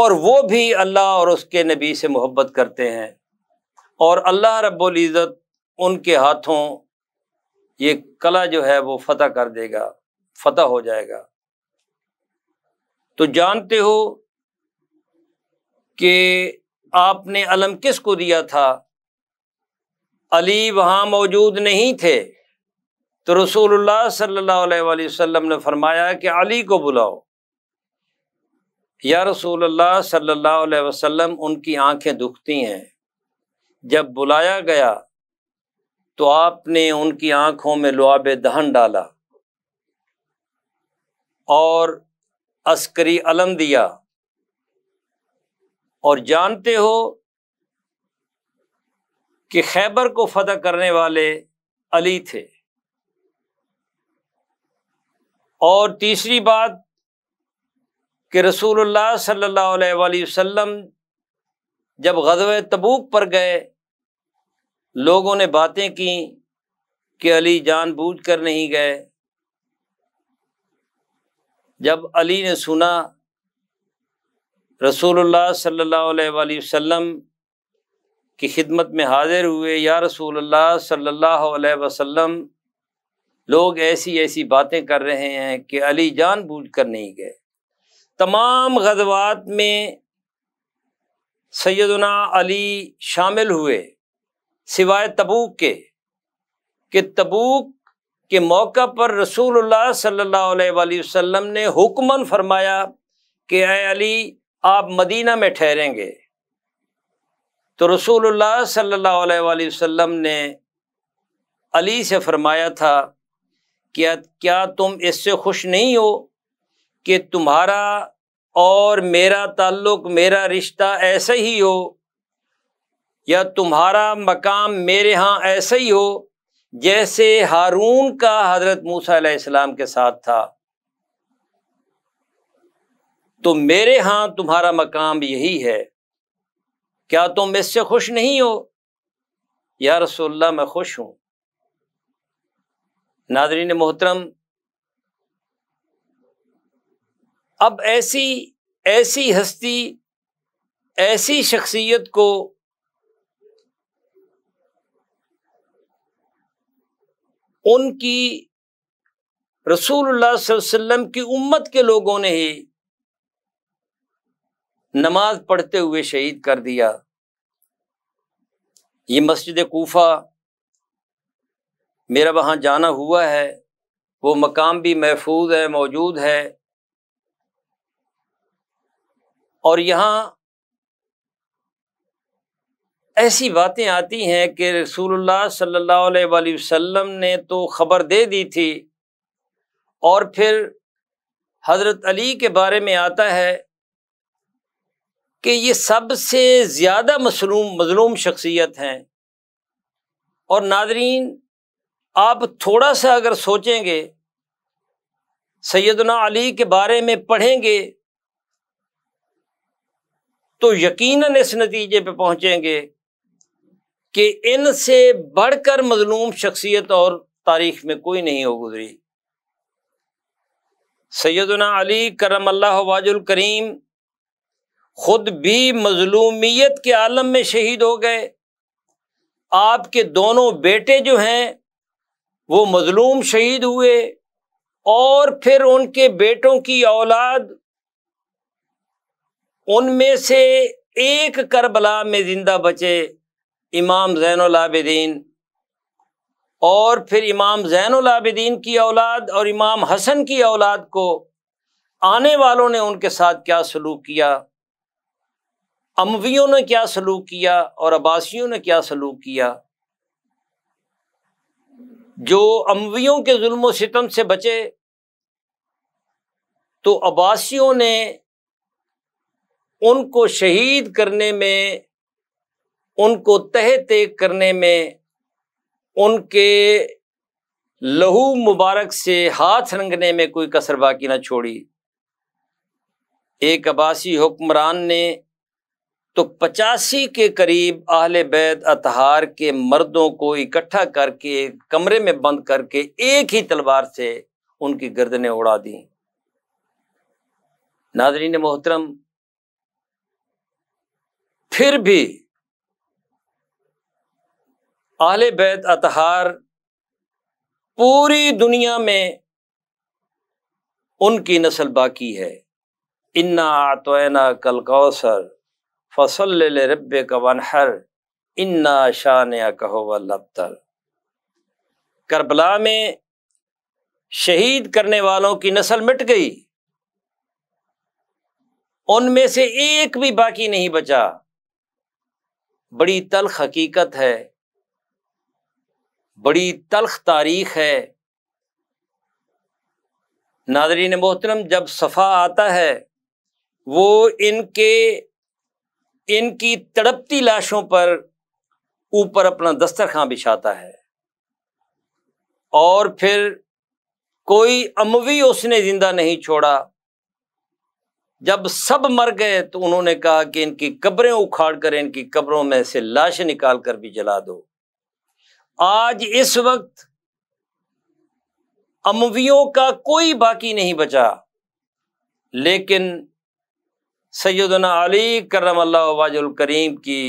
और वो भी अल्लाह और उसके नबी से मोहब्बत करते हैं और अल्लाह रब्बुल इज़्ज़त उनके हाथों ये कला जो है वो फतह कर देगा फतह हो जाएगा तो जानते हो कि आपने अलम किस को दिया था अली वहाँ मौजूद नहीं थे तो रसूलुल्लाह सल्लल्लाहु अलैहि वसल्लम ने फरमाया कि अली को बुलाओ या रसूल अल्लाह सल्लल्लाहु अलैहि वसल्लम उनकी आंखें दुखती हैं जब बुलाया गया तो आपने उनकी आंखों में लुआब दहन डाला और अस्करी अलम दिया और जानते हो कि खैबर को फतह करने वाले अली थे और तीसरी बात कि रसूलुल्लाह सल्लल्लाहु अलैहि वसल्लम जब गजव तबूक पर गए लोगों ने बातें की कि अली जानबूझ कर नहीं गए जब अली ने सुना रसूलुल्लाह सल्लल्लाहु अलैहि वसल्लम की खिदमत में हाजिर हुए या रसूलुल्लाह सल्लल्लाहु अलैहि वसल्लम लोग ऐसी ऐसी बातें कर रहे हैं कि अली जानबूझ कर नहीं गए तमाम गजवात में सैदना अली शामिल हुए सिवाय तबूक के कि तबूक के मौका पर रसूल सल्ला अलैहि ने हुक्मन फरमाया कि ए अली आप मदीना में ठहरेंगे तो रसूल सल्लल्लाहु अलैहि ने अली से फरमाया था कि क्या तुम इससे खुश नहीं हो कि तुम्हारा और मेरा ताल्लुक मेरा रिश्ता ऐसे ही हो या तुम्हारा मकाम मेरे यहाँ ऐसे ही हो जैसे हारून का हजरत मूसा इस्लाम के साथ था तो मेरे यहाँ तुम्हारा मकाम यही है क्या तुम इससे खुश नहीं हो या रसोल्ला मैं खुश हूँ नादरीन मोहतरम अब ऐसी ऐसी हस्ती ऐसी शख्सियत को उनकी रसूलुल्लाह वसल्लम की उम्मत के लोगों ने ही नमाज पढ़ते हुए शहीद कर दिया ये मस्जिद कोफा मेरा वहाँ जाना हुआ है वो मकाम भी महफूज है मौजूद है और यहाँ ऐसी बातें आती हैं कि रसूलुल्लाह सल्लल्लाहु अलैहि वसल्लम ने तो ख़बर दे दी थी और फिर हज़रत अली के बारे में आता है कि ये सबसे ज़्यादा मसलूम मजलूम शख्सियत हैं और नादरीन आप थोड़ा सा अगर सोचेंगे सैदना अली के बारे में पढ़ेंगे तो यकीनन इस नतीजे पे पहुंचेंगे कि इनसे बढ़कर मजलूम शख्सियत और तारीख में कोई नहीं हो गुजरी सैदना अली करम अल्लाह वाजुल करीम खुद भी मजलूमियत के आलम में शहीद हो गए आपके दोनों बेटे जो हैं वो मजलूम शहीद हुए और फिर उनके बेटों की औलाद उनमें से एक करबला में ज़िंदा बचे इमाम जैन अलाबिदीन और फिर इमाम अलाबिदीन की औलाद और इमाम हसन की औलाद को आने वालों ने उनके साथ क्या सलूक किया अमवियों ने क्या सलूक किया और अब्बासियों ने क्या सलूक किया जो अमवियों के जुल्म सितम से बचे तो अब्बासियों ने उनको शहीद करने में उनको तह तेग करने में उनके लहू मुबारक से हाथ रंगने में कोई कसर बाकी ना छोड़ी एक अबासी हुक्मरान ने तो पचासी के करीब आहल बैद अतहार के मर्दों को इकट्ठा करके कमरे में बंद करके एक ही तलवार से उनकी गर्दनें उड़ा दी नाजरीन मोहतरम फिर भी आले बैत अतहार पूरी दुनिया में उनकी नस्ल बाकी है इन्ना आतोना कल कौसर फसल रब कवनहर इन्ना शान या कहो व लबतर करबला में शहीद करने वालों की नस्ल मिट गई उनमें से एक भी बाकी नहीं बचा बड़ी तलख हकीकत है बड़ी तलख तारीख है नादरीन मोहतरम जब सफ़ा आता है वो इनके इनकी तड़पती लाशों पर ऊपर अपना दस्तरखां बिछाता है और फिर कोई अमवी उसने ज़िंदा नहीं छोड़ा जब सब मर गए तो उन्होंने कहा कि इनकी कब्रें उखाड़ कर इनकी कब्रों में से लाश निकाल कर भी जला दो आज इस वक्त अमवियों का कोई बाकी नहीं बचा लेकिन सैदना अली करम वाजुल करीम की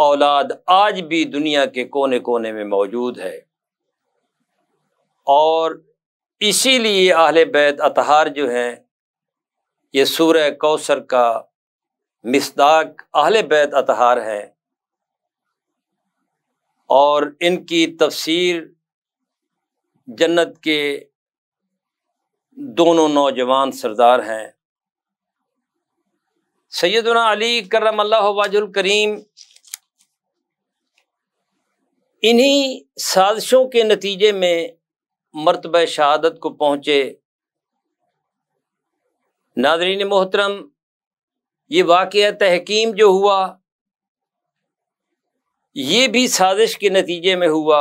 औलाद आज भी दुनिया के कोने कोने में मौजूद है और इसीलिए आहले बैत अतहार जो हैं ये सूर कौसर का मिसदाक अहल बैत अतहार है और इनकी तफसीर जन्नत के दोनों नौजवान सरदार हैं सैदा अली करम वाजुल करीम इन्हीं साजिशों के नतीजे में मरतब शहादत को पहुँचे नाजरीन मोहतरम ये वाक़ तहकीम जो हुआ ये भी साजिश के नतीजे में हुआ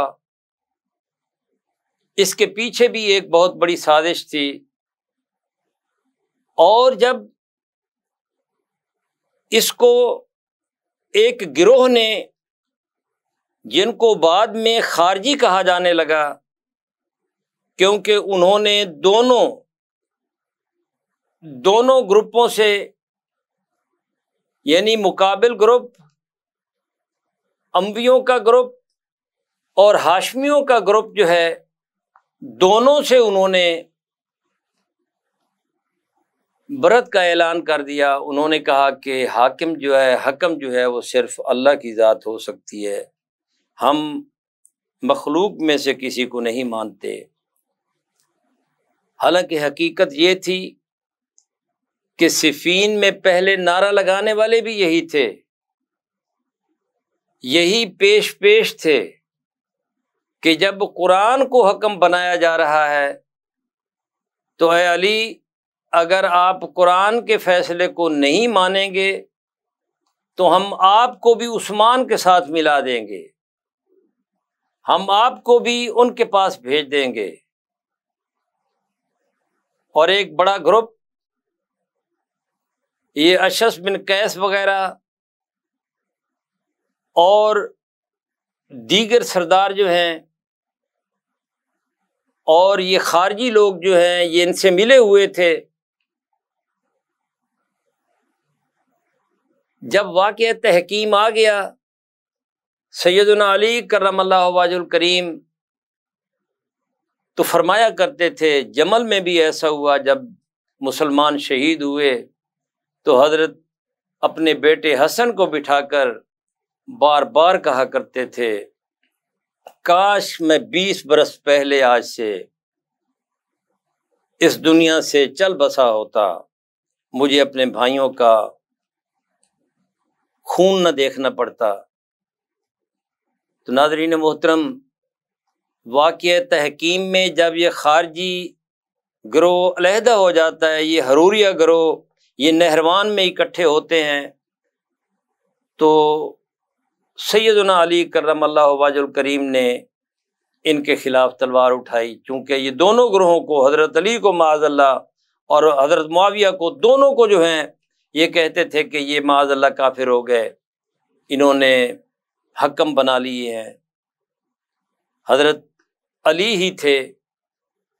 इसके पीछे भी एक बहुत बड़ी साजिश थी और जब इसको एक गिरोह ने जिनको बाद में खारजी कहा जाने लगा क्योंकि उन्होंने दोनों दोनों ग्रुपों से यानी मुकाबिल ग्रुप अम्बियों का ग्रुप और हाशमियों का ग्रुप जो है दोनों से उन्होंने व्रत का ऐलान कर दिया उन्होंने कहा कि हाकिम जो है हकम जो है वो सिर्फ अल्लाह की ज़ात हो सकती है हम मखलूक में से किसी को नहीं मानते हालांकि हकीकत ये थी कि सिफीन में पहले नारा लगाने वाले भी यही थे यही पेश पेश थे कि जब कुरान को हकम बनाया जा रहा है तो है अली अगर आप कुरान के फैसले को नहीं मानेंगे तो हम आपको भी उस्मान के साथ मिला देंगे हम आपको भी उनके पास भेज देंगे और एक बड़ा ग्रुप ये अशस बिन कैस वगैरह और दीगर सरदार जो हैं और ये खारजी लोग जो हैं ये इनसे मिले हुए थे जब वाक़ तहकीम आ गया सैदना अली करमल्लाजुल करीम तो फरमाया करते थे जमल में भी ऐसा हुआ जब मुसलमान शहीद हुए तो हजरत अपने बेटे हसन को बिठाकर बार बार कहा करते थे काश मैं बीस बरस पहले आज से इस दुनिया से चल बसा होता मुझे अपने भाइयों का खून न देखना पड़ता तो नाजरीन मोहतरम वाक़ तहकीम में जब ये खारजी ग्रोह अलहदा हो जाता है ये हरूरिया ग्रोह ये नहरवान में इकट्ठे होते हैं तो सैदना अली करम करीम ने इनके ख़िलाफ़ तलवार उठाई क्योंकि ये दोनों ग्रोहों को हज़रत अली को माजल्ला और हज़रत माविया को दोनों को जो हैं ये कहते थे कि ये माजल्ला काफिर हो गए इन्होंने हकम बना लिए हैं हज़रत अली ही थे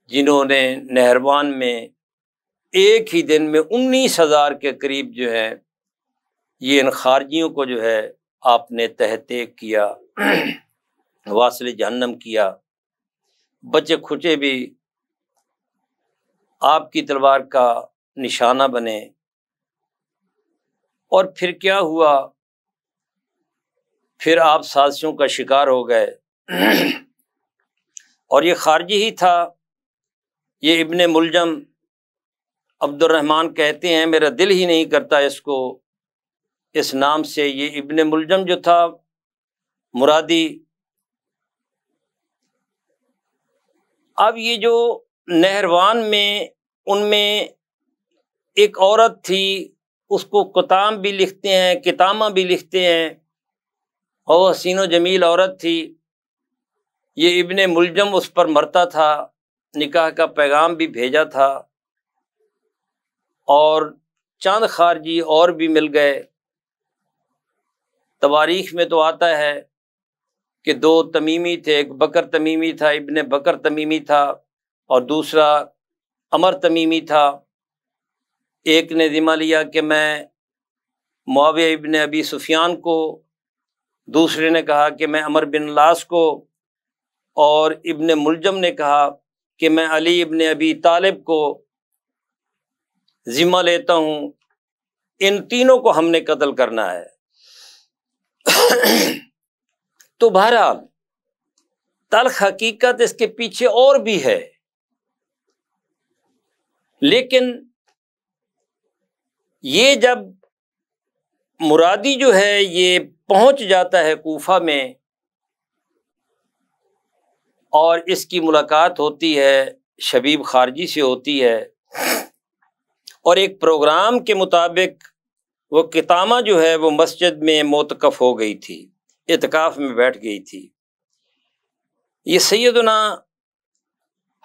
जिन्होंने नहरवान में एक ही दिन में उन्नीस हज़ार के करीब जो है ये इन खारजियों को जो है आपने तहते किया वासिल जहन्नम किया बचे खुचे भी आपकी तलवार का निशाना बने और फिर क्या हुआ फिर आप साजिशों का शिकार हो गए और ये खारजी ही था ये इबन मुलजम अब्दुलरहमान कहते हैं मेरा दिल ही नहीं करता इसको इस नाम से ये इब्ने मुलजम जो था मुरादी अब ये जो नहरवान में उनमें एक औरत थी उसको कुताम भी लिखते हैं कितामा भी लिखते हैं और हसीन जमील औरत थी ये इब्ने मुलजम उस पर मरता था निकाह का पैगाम भी भेजा था और चंद खारजी और भी मिल गए तवारीख में तो आता है कि दो तमीमी थे एक बकर तमीमी था इबन बकर तमीमी था और दूसरा अमर तमीमी था एक ने जिमा लिया कि मैं मुआविया इबन अबी सुफियान को दूसरे ने कहा कि मैं अमर बिन लास को और इबन मुलजम ने कहा कि मैं अली इब्ने अबी तालिब को जिम्मा लेता हूं इन तीनों को हमने कत्ल करना है तो बहरहाल तलख हकीकत इसके पीछे और भी है लेकिन ये जब मुरादी जो है ये पहुंच जाता है कोफा में और इसकी मुलाकात होती है शबीब खारजी से होती है और एक प्रोग्राम के मुताबिक वो कितामा जो है वो मस्जिद में मोतकफ हो गई थी इतकाफ़ में बैठ गई थी ये सैदना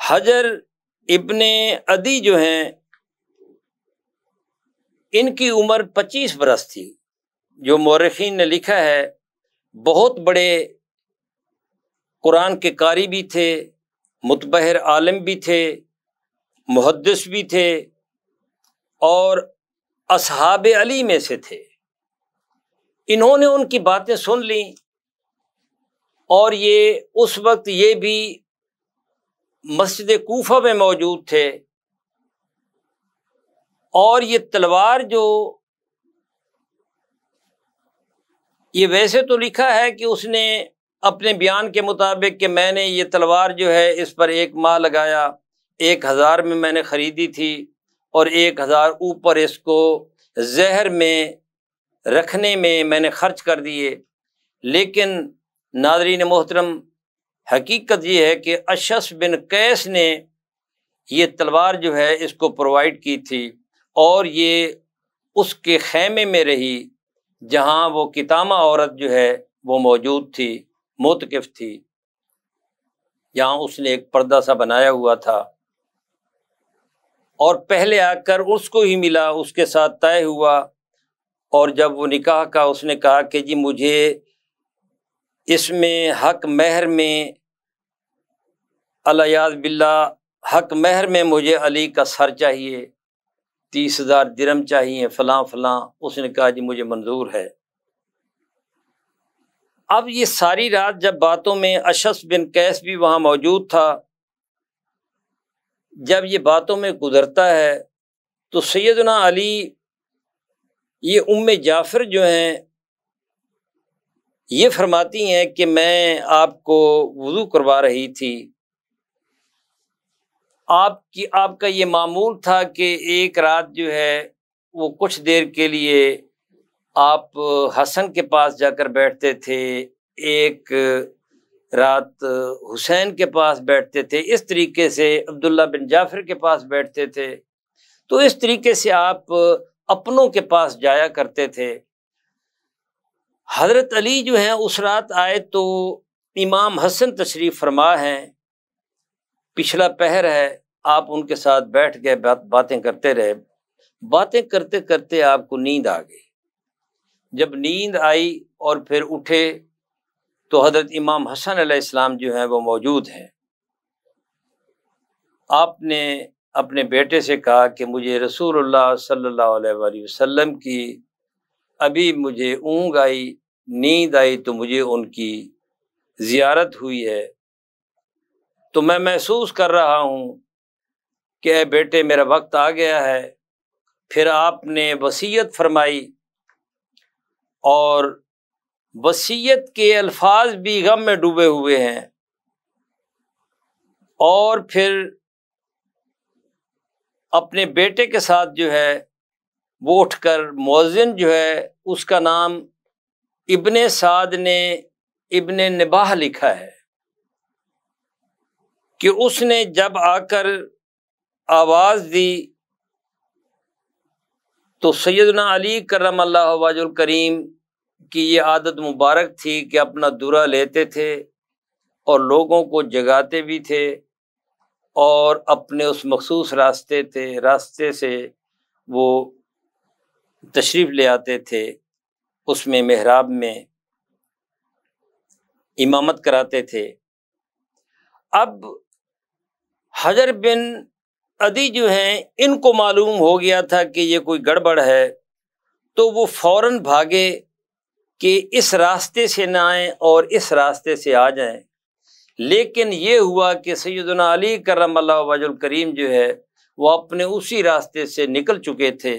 हजर इबन अदी जो हैं इनकी उम्र 25 बरस थी जो मौरखीन ने लिखा है बहुत बड़े कुरान के कारी भी थे मुतबहर आलम भी थे मुहदस भी थे और असहाब अली में से थे इन्होंने उनकी बातें सुन ली और ये उस वक्त ये भी मस्जिद कोफा में मौजूद थे और ये तलवार जो ये वैसे तो लिखा है कि उसने अपने बयान के मुताबिक कि मैंने ये तलवार जो है इस पर एक माह लगाया एक हज़ार में मैंने ख़रीदी थी और एक हज़ार ऊपर इसको जहर में रखने में मैंने खर्च कर दिए लेकिन नादरीन मोहतरम हकीकत ये है कि अशस बिन कैस ने ये तलवार जो है इसको प्रोवाइड की थी और ये उसके खेमे में रही जहाँ वो कितामा औरत जो है वो मौजूद थी मोतकफ़ थी जहाँ उसने एक पर्दा सा बनाया हुआ था और पहले आकर उसको ही मिला उसके साथ तय हुआ और जब वो निकाह का उसने कहा कि जी मुझे इसमें हक महर में अलायाद बिल्ला हक महर में मुझे अली का सर चाहिए तीस हज़ार दिरम चाहिए फ़लाँ फ़लाँ उसने कहा जी मुझे मंजूर है अब ये सारी रात जब बातों में अशस बिन कैस भी वहाँ मौजूद था जब ये बातों में गुजरता है तो सैदना अली ये उम जाफ़र जो हैं ये फरमाती हैं कि मैं आपको वज़ू करवा रही थी आपकी आपका ये मामूल था कि एक रात जो है वो कुछ देर के लिए आप हसन के पास जाकर बैठते थे एक रात हुसैन के पास बैठते थे इस तरीके से अब्दुल्ला बिन जाफर के पास बैठते थे तो इस तरीके से आप अपनों के पास जाया करते थे हज़रत अली जो हैं उस रात आए तो इमाम हसन तशरीफ़ फरमा हैं पिछला पहर है आप उनके साथ बैठ गए बात बातें करते रहे बातें करते करते आपको नींद आ गई जब नींद आई और फिर उठे तो हज़रत इमाम हसन आलाम जो हैं वो मौजूद हैं आपने अपने बेटे से कहा कि मुझे रसूल सल्लल्लाहु अलैहि वसल्लम की अभी मुझे ऊँग आई नींद आई तो मुझे उनकी ज़ियारत हुई है तो मैं महसूस कर रहा हूँ कि बेटे मेरा वक्त आ गया है फिर आपने वसीयत फरमाई और वसीयत के अल्फाज भी गम में डूबे हुए हैं और फिर अपने बेटे के साथ जो है वो उठकर मौजिन जो है उसका नाम इबन साद ने इबन नबाह लिखा है कि उसने जब आकर आवाज़ दी तो सैदना अली करम अल्लाह वाजुल करीम की ये आदत मुबारक थी कि अपना दुरा लेते थे और लोगों को जगाते भी थे और अपने उस मखसूस रास्ते थे रास्ते से वो तशरीफ़ ले आते थे उसमें मेहराब में इमामत कराते थे अब हजर बिन अदी जो हैं इनको मालूम हो गया था कि ये कोई गड़बड़ है तो वो फौरन भागे कि इस रास्ते से ना आएँ और इस रास्ते से आ जाएं लेकिन ये हुआ कि सैदना अली करम वजुल करीम जो है वो अपने उसी रास्ते से निकल चुके थे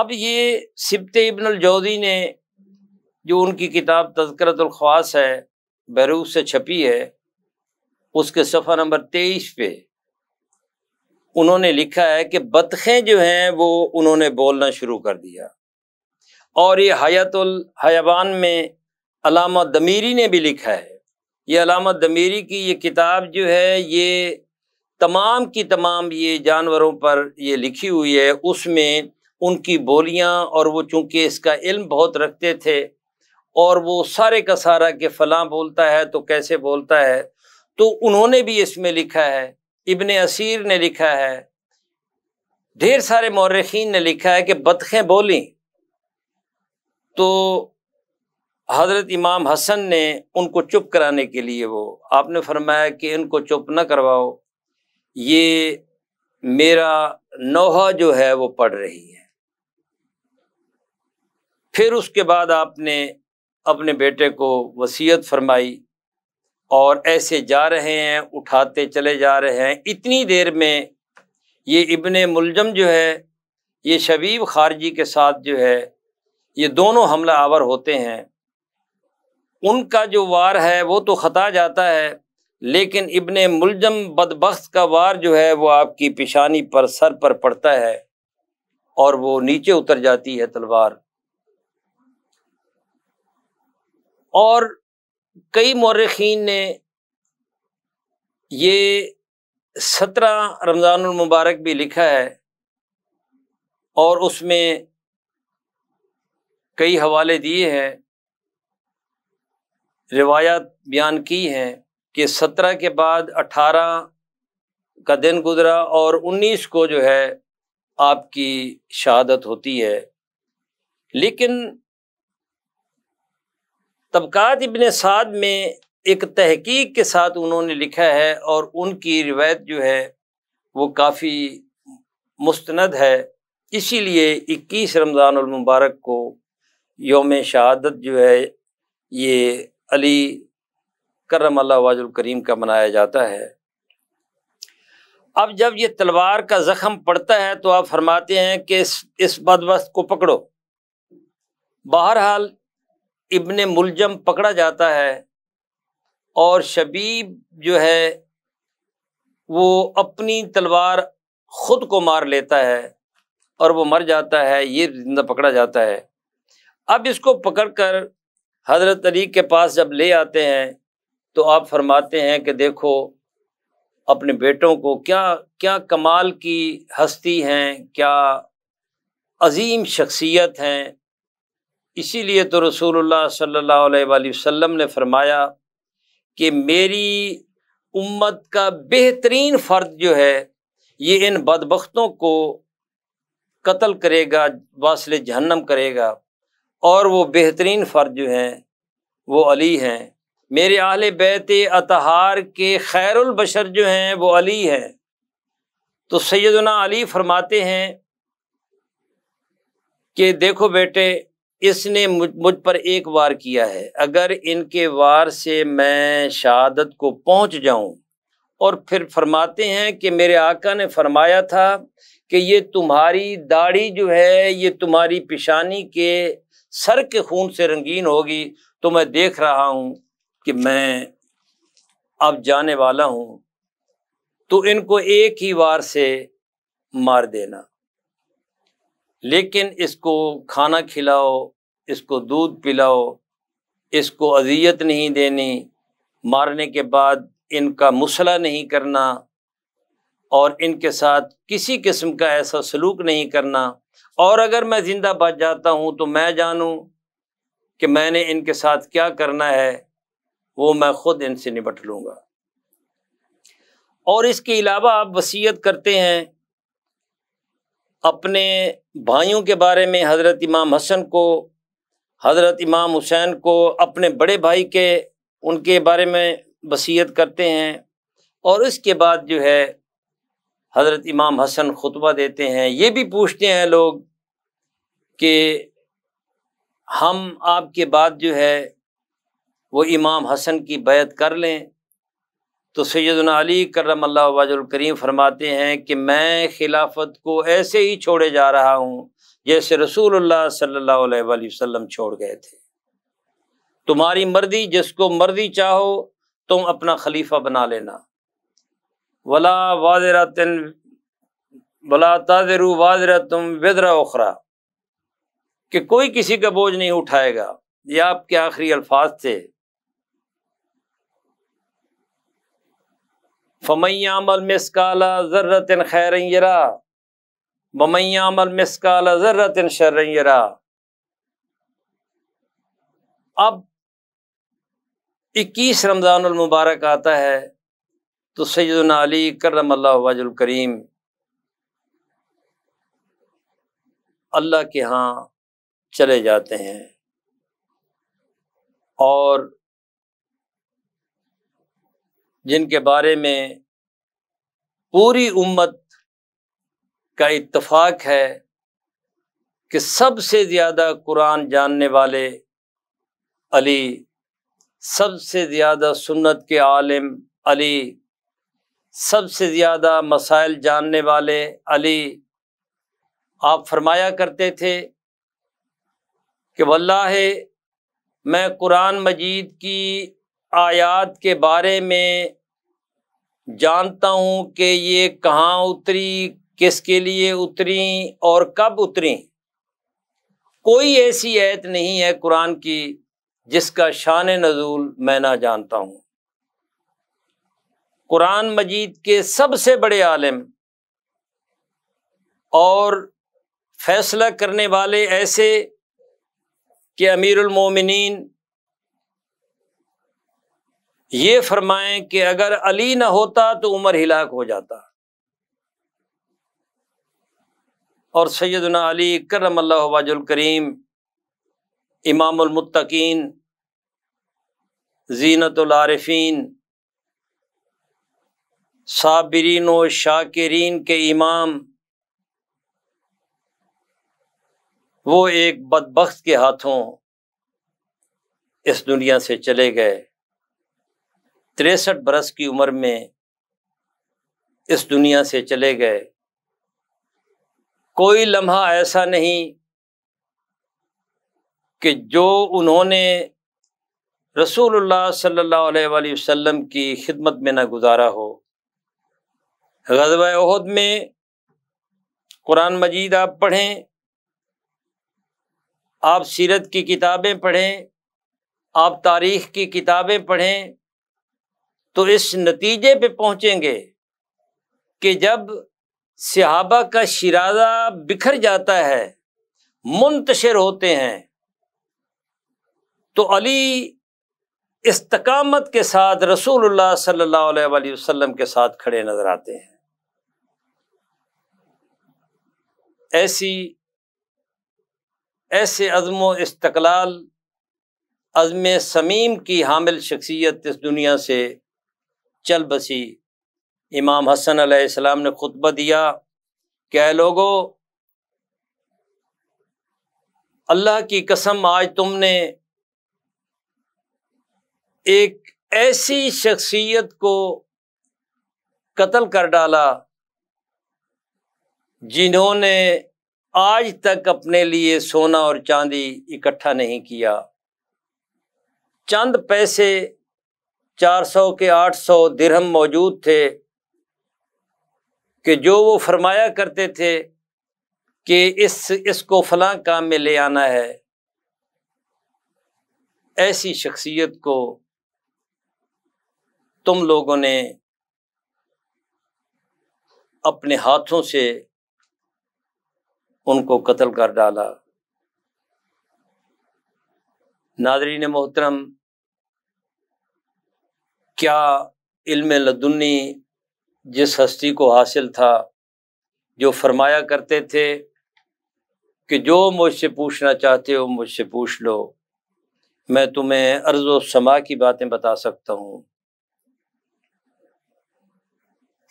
अब ये सिबत इबन जौदी ने जो उनकी किताब तस्करतलख्वास है बैरूस से छपी है उसके सफ़ा नंबर तेईस पे उन्होंने लिखा है कि बतखें जो हैं वो उन्होंने बोलना शुरू कर दिया और ये हयातुल हयावान में अलामा दमीरी ने भी लिखा है ये अलामा दमीरी की ये किताब जो है ये तमाम की तमाम ये जानवरों पर ये लिखी हुई है उसमें उनकी बोलियां और वो चूँकि इसका इल्म बहुत रखते थे और वो सारे का सारा के फलां बोलता है तो कैसे बोलता है तो उन्होंने भी इसमें लिखा है इबन असीर ने लिखा है ढेर सारे मौरखीन ने लिखा है कि बतखें बोलें तो हज़रत इमाम हसन ने उनको चुप कराने के लिए वो आपने फरमाया कि इनको चुप न करवाओ ये मेरा नोहा जो है वो पढ़ रही है फिर उसके बाद आपने अपने बेटे को वसीयत फरमाई और ऐसे जा रहे हैं उठाते चले जा रहे हैं इतनी देर में ये इबन मुलजम जो है ये शबीब खारजी के साथ जो है ये दोनों हमला आवर होते हैं उनका जो वार है वो तो ख़ता जाता है लेकिन इबन मुलजम बदबख्त का वार जो है वो आपकी पेशानी पर सर पर पड़ता है और वो नीचे उतर जाती है तलवार और कई मौरखीन ने ये सत्रह रमज़ानमबारक भी लिखा है और उसमें कई हवाले दिए हैं रिवायत बयान की हैं कि सत्रह के बाद अठारह का दिन गुजरा और उन्नीस को जो है आपकी शहादत होती है लेकिन तबकात इबन साद में एक तहकीक के साथ उन्होंने लिखा है और उनकी रिवायत जो है वो काफ़ी मुस्ंद है इसीलिए 21 रमज़ान मुबारक को योम शहादत जो है ये अली करम वाजुल करीम का मनाया जाता है अब जब ये तलवार का ज़ख़म पड़ता है तो आप फरमाते हैं कि इस इस बदबस्त को पकड़ो बहरहाल इबन मुलजम पकड़ा जाता है और शबीब जो है वो अपनी तलवार ख़ुद को मार लेता है और वो मर जाता है ये जिंदा पकड़ा जाता है अब इसको पकड़कर हजरत अली के पास जब ले आते हैं तो आप फरमाते हैं कि देखो अपने बेटों को क्या क्या कमाल की हस्ती हैं क्या अजीम शख्सियत हैं इसीलिए तो रसूलुल्लाह सल्लल्लाहु अलैहि वसल्लम ने फरमाया कि मेरी उम्मत का बेहतरीन फ़र्द जो है ये इन बदबख्तों को कत्ल करेगा वासले जहन्नम करेगा और वो बेहतरीन फ़र्द जो हैं वो अली हैं मेरे आले बैत अतहार के खैरबशर जो हैं वो अली हैं तो सैदना अली फरमाते हैं कि देखो बेटे इसने मुझ मुझ पर एक वार किया है अगर इनके वार से मैं शहादत को पहुंच जाऊं और फिर फरमाते हैं कि मेरे आका ने फरमाया था कि ये तुम्हारी दाढ़ी जो है ये तुम्हारी पेशानी के सर के खून से रंगीन होगी तो मैं देख रहा हूँ कि मैं अब जाने वाला हूँ तो इनको एक ही बार से मार देना लेकिन इसको खाना खिलाओ इसको दूध पिलाओ इसको अजियत नहीं देनी मारने के बाद इनका मुसला नहीं करना और इनके साथ किसी किस्म का ऐसा सलूक नहीं करना और अगर मैं ज़िंदा बच जाता हूँ तो मैं जानूँ कि मैंने इनके साथ क्या करना है वो मैं ख़ुद इनसे निपट लूँगा और इसके अलावा आप वसीयत करते हैं अपने भाइयों के बारे में हज़रत इमाम हसन को हज़रत इमाम हुसैन को अपने बड़े भाई के उनके बारे में वसीयत करते हैं और इसके बाद जो है हज़रत इमाम हसन खुतबा देते हैं ये भी पूछते हैं लोग कि हम आपके बाद जो है वो इमाम हसन की बैत कर लें तो सैदना अली करम करीम फरमाते हैं कि मैं खिलाफत को ऐसे ही छोड़े जा रहा हूँ जैसे रसूल सल्लल्लाहु वसम छोड़ गए थे तुम्हारी मर्जी जिसको मर्जी चाहो तुम अपना खलीफा बना लेना वला वाजरा तिन वला ताजरू वाजरा तुम विदरा उखरा कि कोई किसी का बोझ नहीं उठाएगा ये आपके आखिरी अल्फाज थे अमल मिसकाला ज़र्रतिन खैरन यरा अमल मिसकाला ज़र्रतिन शर्रन यरा अब इक्कीस रमज़ान मुबारक आता है तो सैदना अली करम वजुल करीम अल्लाह के यहाँ चले जाते हैं और जिनके बारे में पूरी उम्मत का इतफ़ाक़ है कि सबसे ज़्यादा कुरान जानने वाले अली सबसे ज़्यादा सुन्नत के आलिम अली सबसे ज़्यादा मसाइल जानने वाले अली आप फरमाया करते थे कि वल्लाह मैं कुरान मजीद की आयात के बारे में जानता हूँ कि ये कहाँ उतरी किसके लिए उतरी और कब उतरी कोई ऐसी आयत नहीं है कुरान की जिसका शान नज़ूल मैं ना जानता हूँ कुरान मजीद के सबसे बड़े आलम और फैसला करने वाले ऐसे कि अमीरमिन ये फरमाएं कि अगर अली ना होता तो उमर हिलाक हो जाता और सैदना अली करम अल्लाह करीम इमामुलमतकीन जीनतुल आरिफीन साबरीन व शाकिरीन के इमाम वो एक बदबख्त के हाथों इस दुनिया से चले गए तिरसठ बरस की उम्र में इस दुनिया से चले गए कोई लम्हा ऐसा नहीं कि जो उन्होंने रसूलुल्लाह सल्लल्लाहु अलैहि वसल्लम की खिदमत में ना गुजारा हो गजब उहद में कुरान मजीद आप पढ़ें आप सीरत की किताबें पढ़ें आप तारीख की किताबें पढ़ें तो इस नतीजे पे पहुँचेंगे कि जब सहाबा का शराजा बिखर जाता है मुंतशिर होते हैं तो अली इस्तकामत के साथ रसूलुल्लाह सल्लल्लाहु अलैहि वसल्लम के साथ खड़े नजर आते हैं ऐसी ऐसे अज़म इस्तकलाल अज़म समीम की हामिल शख्सियत इस दुनिया से चल बसी इमाम हसन अलैहिस्सलाम ने खुतबा दिया क्या लोगो अल्लाह की कसम आज तुमने एक ऐसी शख्सियत को कत्ल कर डाला जिन्होंने आज तक अपने लिए सोना और चांदी इकट्ठा नहीं किया चंद पैसे 400 के 800 दिरहम मौजूद थे कि जो वो फरमाया करते थे कि इस इसको फलां काम में ले आना है ऐसी शख्सियत को तुम लोगों ने अपने हाथों से उनको कत्ल कर डाला नादरी ने मोहतरम क्या इल्म लदुन्नी जिस हस्ती को हासिल था जो फरमाया करते थे कि जो मुझसे पूछना चाहते हो मुझसे पूछ लो मैं तुम्हें अर्ज समा की बातें बता सकता हूँ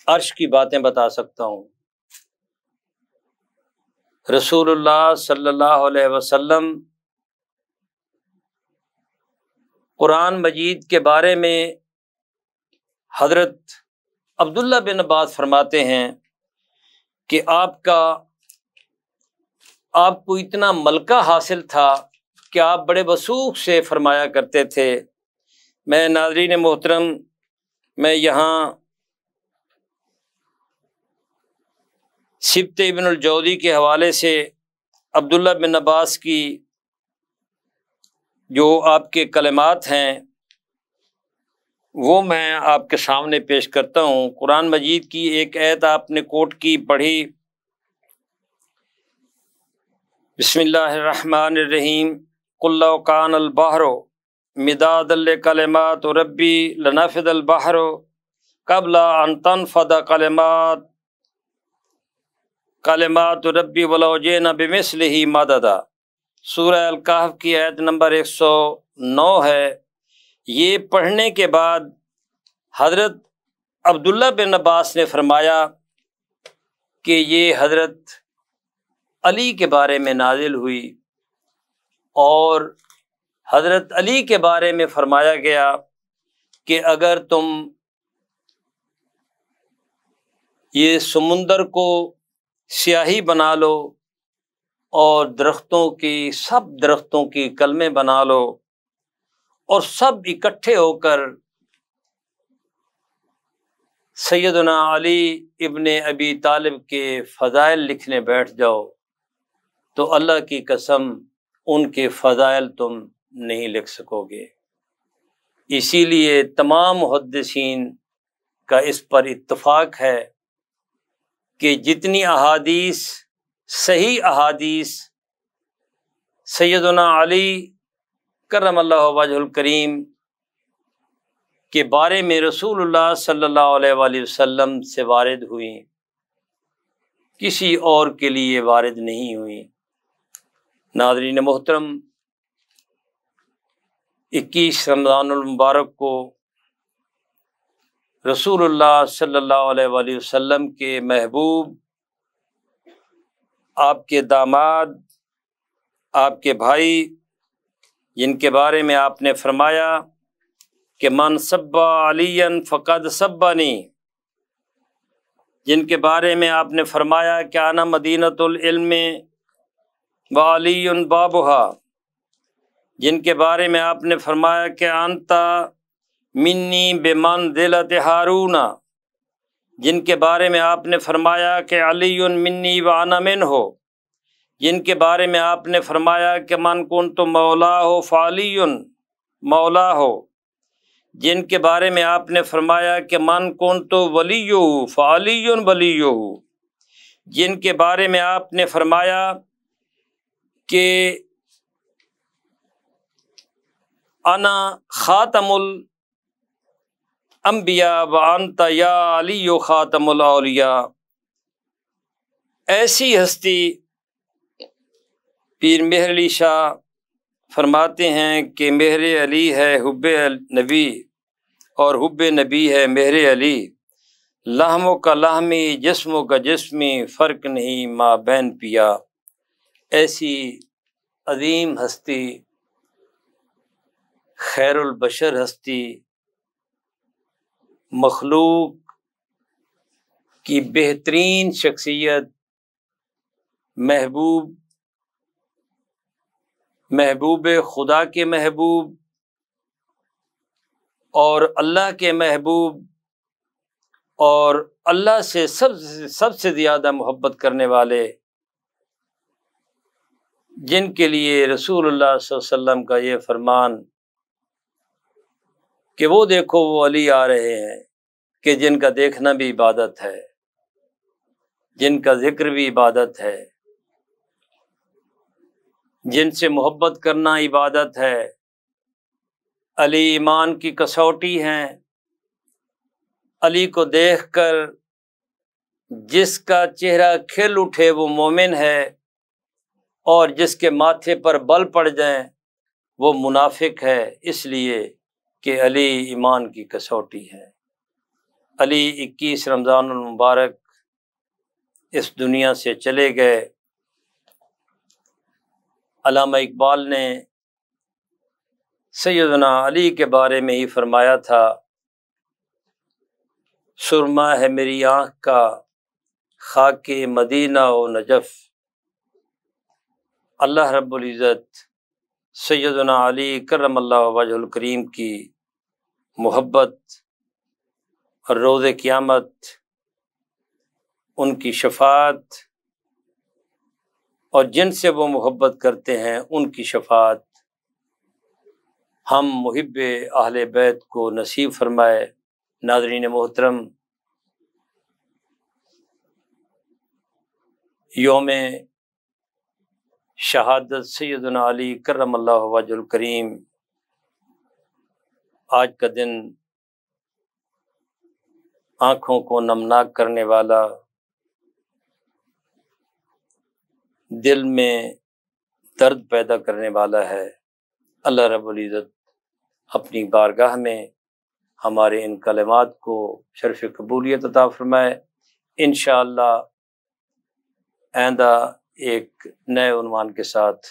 अर्श की बातें बता सकता हूँ रसूलुल्लाह सल्लल्लाहु अलैहि वसल्लम कुरान मजीद के बारे में हजरत अब्दुल्ला बिन अब्बास फरमाते हैं कि आपका आपको इतना मलका हासिल था कि आप बड़े बसूख से फरमाया करते थे मैं नाजरीन मोहतरम मैं यहाँ सिबत इबनजौदी के हवाले से अब्दुल्ला बिन अब्बास की जो आपके कलमात हैं वो मैं आपके सामने पेश करता हूँ कुरान मजीद की एक ऐत आपने कोट की पढ़ी बसमीम कुल्लाकान अलबहरो मिदादल कलमात रबी लनाफद अलबहरो कबला अनतन फ़दा कलमात कलमात रबी वलौजेना बेमिसल ही मददा सूर्य अलकाहफ की आयत नंबर 109 है ये पढ़ने के बाद हज़रत अब्दुल्ला बिन अब्बास ने फरमाया कि ये हज़रत अली के बारे में नाजिल हुई और हज़रत अली के बारे में फरमाया गया कि अगर तुम ये समुंदर को स्याही बना लो और दरख्तों की सब दरख्तों की कलमें बना लो और सब इकट्ठे होकर सैदना अली इबन अबी तालब के फ़ज़ाइल लिखने बैठ जाओ तो अल्लाह की कसम उनके फ़ज़ाइल तुम नहीं लिख सकोगे इसीलिए तमाम मुहदसिन का इस पर इतफाक़ है कि जितनी अहादीस सही अहादीस सैदना अली करम करीम के बारे में रसूल सल्लल्लाहु अलैहि से वारद हुई किसी और के लिए वारद नहीं हुई नादरीन मोहतरम इक्कीस रमज़ानमबारक को सल्लल्लाहु सल्ला वसल्लम के महबूब आपके दामाद आपके भाई जिनके बारे में आपने फरमाया कि मन सब्बा अलियन फ़कद सब्बानी जिनके बारे में आपने फरमाया कि आना मदीनतम वाली बाबुहा जिनके बारे में आपने फरमाया कि आंता मिन्नी बेमन दिलत हारूना जिनके बारे में आपने फरमाया कि अली मिन्नी वाना मिन हो जिनके बारे में आपने फरमाया कि कौन तो मौला हो फ़ाली मौला हो जिनके बारे में आपने फरमाया कि कौन तो वली फ़ाली वली जिनके बारे में आपने फरमाया कि अना ख़ातमुल अम्बिया बनता या अली ख़ातमलिया ऐसी हस्ती पीर मेहर अली शाह फरमाते हैं कि मेहर अली है हुब नबी और हुब नबी है मेहर अली लहमों का लहमी जिसमों का जस्मी फ़र्क नहीं माँ बहन पिया ऐसी अजीम हस्ती खैरुलबशर हस्ती मखलूक की बेहतरीन शख्सियत महबूब महबूब खुदा के महबूब और अल्लाह के महबूब और अल्लाह से सब सबसे ज़्यादा मोहब्बत करने वाले जिनके लिए रसूल वसल्लम का ये फरमान कि वो देखो वो अली आ रहे हैं कि जिनका देखना भी इबादत है जिनका जिक्र भी इबादत है जिनसे मोहब्बत करना इबादत है अली ईमान की कसौटी हैं अली को देखकर जिसका चेहरा खिल उठे वो मोमिन है और जिसके माथे पर बल पड़ जाए वो मुनाफिक है इसलिए कि अली ईमान की कसौटी है अली इक्कीस रमज़ान मुबारक इस दुनिया से चले गए अलामा इकबाल ने सैदना अली के बारे में ही फरमाया था सुरमा है मेरी आँख का खाके मदीना व नजफ़ अल्लाह रब्बुल इज़्ज़त सैदना अली करम वजहलकरीम की मोहब्बत और रोज़ क़्यामत उनकी शफात और जिनसे वो मोहब्बत करते हैं उनकी शफात हम मुहब अहल बैत को नसीब फरमाए नाजरीन मोहतरम योम शहादत सैदन अली करम करीम आज का दिन आँखों को नमनाक करने वाला दिल में दर्द पैदा करने वाला है अल्लाह रब्बुल अपनी बारगाह में हमारे इन कलमात को शर्फ कबूलियत अता फरमाए इन आंदा एक नए उन्वान के साथ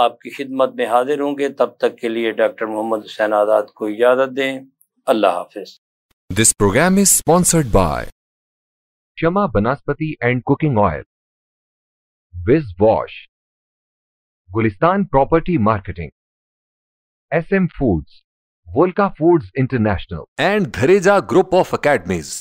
आपकी खिदमत में हाजिर होंगे तब तक के लिए डॉक्टर मोहम्मद हुसैन आज़ाद को इजाज़त दें अल्लाह हाफिज this program is sponsored by Shama Banaspati and cooking oil wiz wash Gulistan property marketing S M foods Volka foods international and Dhareja group of academies